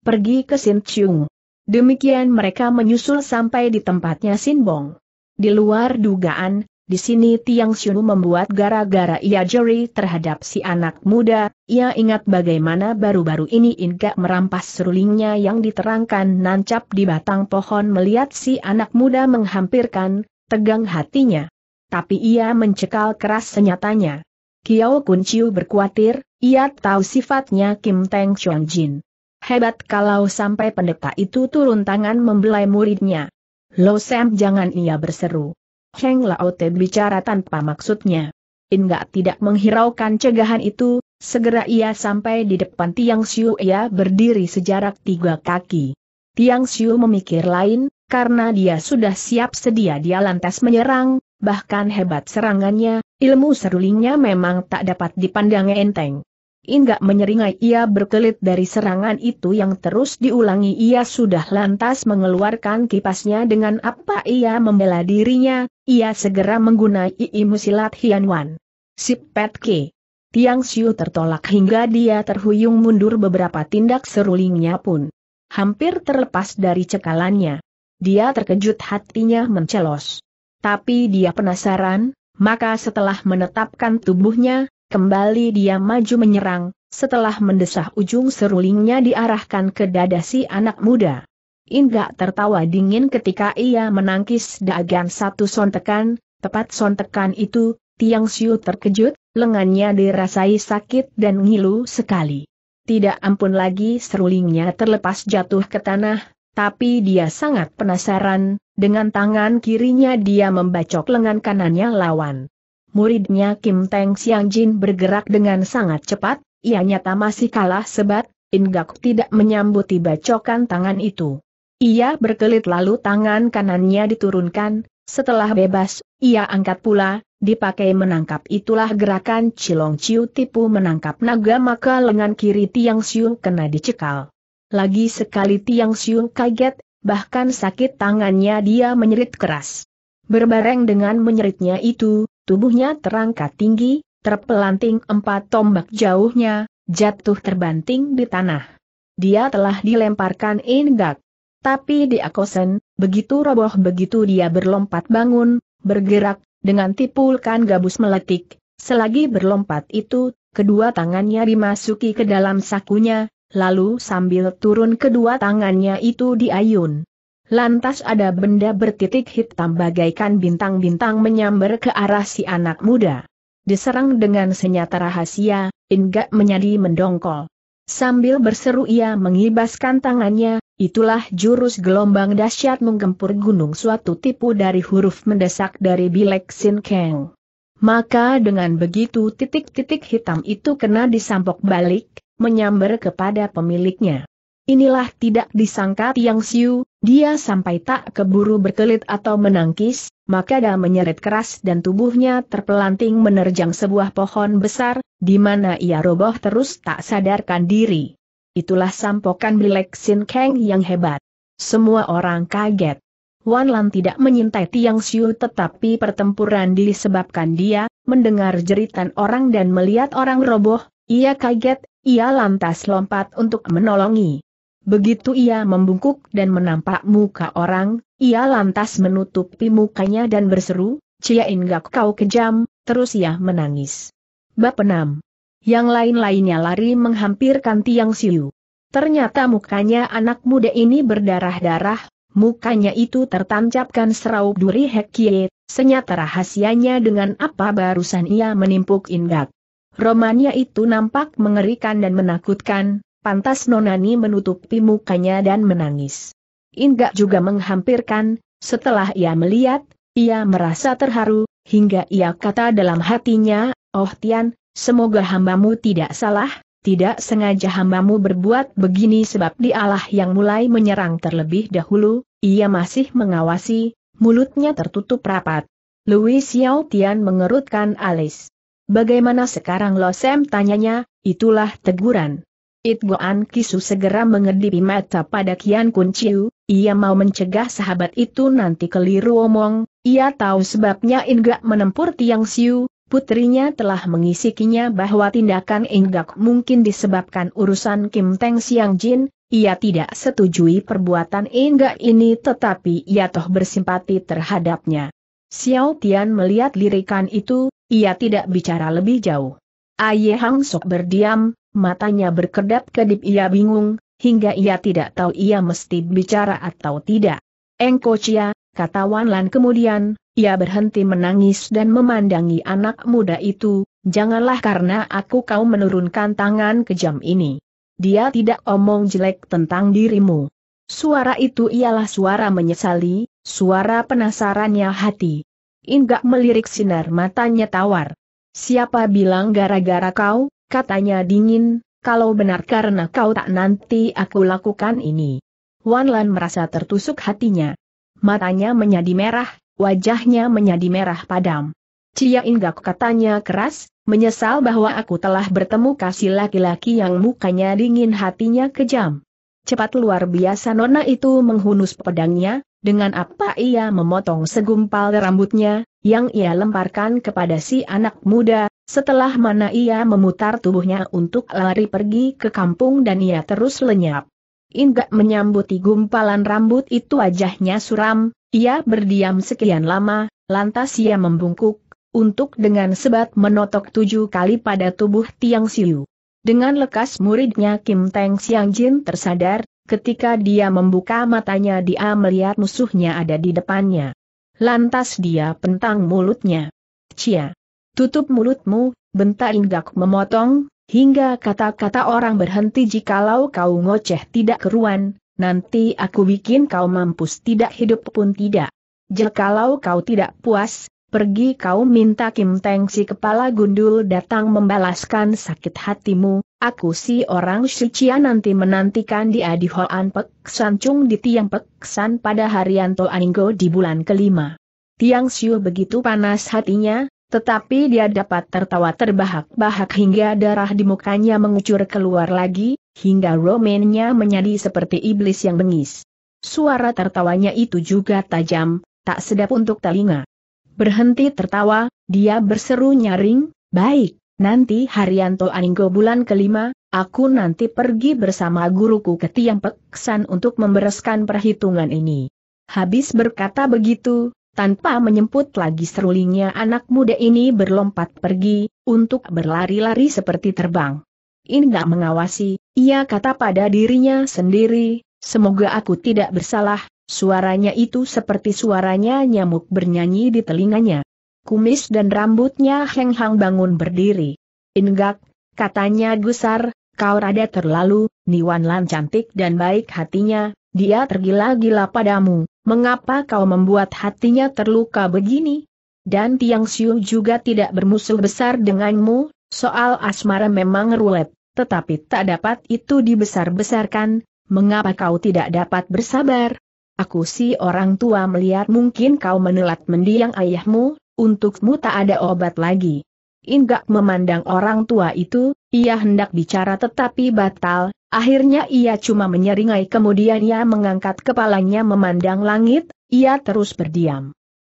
Pergi ke Sin Chiung. Demikian mereka menyusul sampai di tempatnya Sinbong. Di luar dugaan, di sini Tiang Xiu membuat gara-gara ia jeri terhadap si anak muda, ia ingat bagaimana baru-baru ini Inka merampas serulingnya yang diterangkan nancap di batang pohon melihat si anak muda menghampirkan, tegang hatinya. Tapi ia mencekal keras senyatanya. Kiao Kun Chiu berkuatir, ia tahu sifatnya Kim Teng Chuan Jin. Hebat kalau sampai pendeta itu turun tangan membelai muridnya. Lo Sam jangan ia berseru. Heng Laote bicara tanpa maksudnya. Inga tidak menghiraukan cegahan itu, segera ia sampai di depan Tiang Siu ia berdiri sejarak tiga kaki. Tiang Siu memikir lain, karena dia sudah siap sedia dia lantas menyerang, bahkan hebat serangannya, ilmu serulingnya memang tak dapat dipandang enteng. Inggak menyeringai ia berkelit dari serangan itu yang terus diulangi ia sudah lantas mengeluarkan kipasnya dengan apa ia membela dirinya, ia segera menggunai ilmu silat Hianwan. Pet Ke. Tiang Siu tertolak hingga dia terhuyung mundur beberapa tindak serulingnya pun. Hampir terlepas dari cekalannya. Dia terkejut hatinya mencelos. Tapi dia penasaran, maka setelah menetapkan tubuhnya, Kembali dia maju menyerang, setelah mendesah ujung serulingnya diarahkan ke dada si anak muda. Inggak tertawa dingin ketika ia menangkis dagan satu sontekan, tepat sontekan itu, Tiang Siu terkejut, lengannya dirasai sakit dan ngilu sekali. Tidak ampun lagi serulingnya terlepas jatuh ke tanah, tapi dia sangat penasaran, dengan tangan kirinya dia membacok lengan kanannya lawan muridnya Kim Teng Siang Jin bergerak dengan sangat cepat, ia nyata masih kalah sebat, Ingak tidak menyambut tiba bacokan tangan itu. Ia berkelit lalu tangan kanannya diturunkan, setelah bebas, ia angkat pula, dipakai menangkap itulah gerakan Cilong Ciu tipu menangkap naga maka lengan kiri Tiang Siu kena dicekal. Lagi sekali Tiang Siu kaget, bahkan sakit tangannya dia menyerit keras. Berbareng dengan menyeritnya itu, Tubuhnya terangkat tinggi, terpelanting empat tombak jauhnya, jatuh terbanting di tanah. Dia telah dilemparkan indak. Tapi di Akosen, begitu roboh begitu dia berlompat bangun, bergerak, dengan tipulkan gabus meletik. Selagi berlompat itu, kedua tangannya dimasuki ke dalam sakunya, lalu sambil turun kedua tangannya itu diayun. Lantas ada benda bertitik hitam bagaikan bintang-bintang menyambar ke arah si anak muda. Diserang dengan senyata rahasia, Ingga menjadi mendongkol. Sambil berseru ia mengibaskan tangannya, itulah jurus gelombang dahsyat menggempur gunung suatu tipu dari huruf mendesak dari Bilek Sin Kang. Maka dengan begitu titik-titik hitam itu kena disampok balik, menyambar kepada pemiliknya. Inilah tidak disangka Tiang Siu, dia sampai tak keburu berkelit atau menangkis, maka dia menyeret keras dan tubuhnya terpelanting menerjang sebuah pohon besar, di mana ia roboh terus tak sadarkan diri. Itulah sampokan Bilek Sin Kang yang hebat. Semua orang kaget. Wan Lan tidak menyintai Tiang Xiu, tetapi pertempuran disebabkan dia, mendengar jeritan orang dan melihat orang roboh, ia kaget, ia lantas lompat untuk menolongi. Begitu ia membungkuk dan menampak muka orang, ia lantas menutupi mukanya dan berseru, Cia ingat kau kejam, terus ia menangis. Bab 6. Yang lain-lainnya lari menghampirkan tiang siu. Ternyata mukanya anak muda ini berdarah-darah, mukanya itu tertancapkan serau duri hekie, senyata rahasianya dengan apa barusan ia menimpuk ingat. Romanya itu nampak mengerikan dan menakutkan, Pantas Nonani menutupi mukanya dan menangis. Inggak juga menghampirkan, setelah ia melihat, ia merasa terharu, hingga ia kata dalam hatinya, Oh Tian, semoga hambamu tidak salah, tidak sengaja hambamu berbuat begini sebab dialah yang mulai menyerang terlebih dahulu, ia masih mengawasi, mulutnya tertutup rapat. Louis Xiao Tian mengerutkan alis. Bagaimana sekarang Lo Sam tanyanya, itulah teguran. It Goan Kisu segera mengedipi mata pada Kian Kunciu. ia mau mencegah sahabat itu nanti keliru omong, ia tahu sebabnya Inggak menempur Tiang Siu, putrinya telah mengisikinya bahwa tindakan Inggak mungkin disebabkan urusan Kim Teng Siang Jin, ia tidak setujui perbuatan Ingak ini tetapi ia toh bersimpati terhadapnya. Xiao Tian melihat lirikan itu, ia tidak bicara lebih jauh. Aye Hang Sok berdiam, matanya berkedap-kedip ia bingung, hingga ia tidak tahu ia mesti bicara atau tidak. Engko Cia, kata Wan Lan kemudian, ia berhenti menangis dan memandangi anak muda itu, janganlah karena aku kau menurunkan tangan kejam ini. Dia tidak omong jelek tentang dirimu. Suara itu ialah suara menyesali, suara penasarannya hati. Inggak melirik sinar matanya tawar. Siapa bilang gara-gara kau, katanya dingin, kalau benar karena kau tak nanti aku lakukan ini. Wan Lan merasa tertusuk hatinya. Matanya menjadi merah, wajahnya menjadi merah padam. Cia Inggak katanya keras, menyesal bahwa aku telah bertemu kasih laki-laki yang mukanya dingin hatinya kejam. Cepat luar biasa nona itu menghunus pedangnya, dengan apa ia memotong segumpal rambutnya, yang ia lemparkan kepada si anak muda, setelah mana ia memutar tubuhnya untuk lari pergi ke kampung dan ia terus lenyap. Inggak menyambuti gumpalan rambut itu wajahnya suram, ia berdiam sekian lama, lantas ia membungkuk, untuk dengan sebat menotok tujuh kali pada tubuh Tiang Siu. Dengan lekas muridnya Kim Teng Siang Jin tersadar, ketika dia membuka matanya dia melihat musuhnya ada di depannya. Lantas dia pentang mulutnya. Cia! Tutup mulutmu, bentak Inggak memotong, hingga kata-kata orang berhenti jikalau kau ngoceh tidak keruan, nanti aku bikin kau mampus tidak hidup pun tidak. Jikalau kau tidak puas, Pergi kau minta Kim Teng si kepala gundul datang membalaskan sakit hatimu, aku si orang suci nanti menantikan dia di Hoan Pek San Chung di Tiang Pek San pada Haryanto Aninggo di bulan kelima. Tiang Siu begitu panas hatinya, tetapi dia dapat tertawa terbahak-bahak hingga darah di mukanya mengucur keluar lagi, hingga romennya menjadi seperti iblis yang bengis. Suara tertawanya itu juga tajam, tak sedap untuk telinga. Berhenti tertawa, dia berseru nyaring, baik, nanti Haryanto Aninggo bulan kelima, aku nanti pergi bersama guruku ke Tiang Peksan untuk membereskan perhitungan ini. Habis berkata begitu, tanpa menyemput lagi serulingnya anak muda ini berlompat pergi, untuk berlari-lari seperti terbang. Indah mengawasi, ia kata pada dirinya sendiri, semoga aku tidak bersalah, Suaranya itu seperti suaranya nyamuk bernyanyi di telinganya. Kumis dan rambutnya Heng-Hang bangun berdiri. Ingak, katanya gusar, kau rada terlalu, Niwan Lan cantik dan baik hatinya, dia tergila-gila padamu, mengapa kau membuat hatinya terluka begini? Dan Tiang Siu juga tidak bermusuh besar denganmu, soal asmara memang rulet, tetapi tak dapat itu dibesar-besarkan, mengapa kau tidak dapat bersabar? Aku si orang tua melihat mungkin kau menelat mendiang ayahmu, untukmu tak ada obat lagi. Inggak memandang orang tua itu, ia hendak bicara tetapi batal, akhirnya ia cuma menyeringai kemudian ia mengangkat kepalanya memandang langit, ia terus berdiam.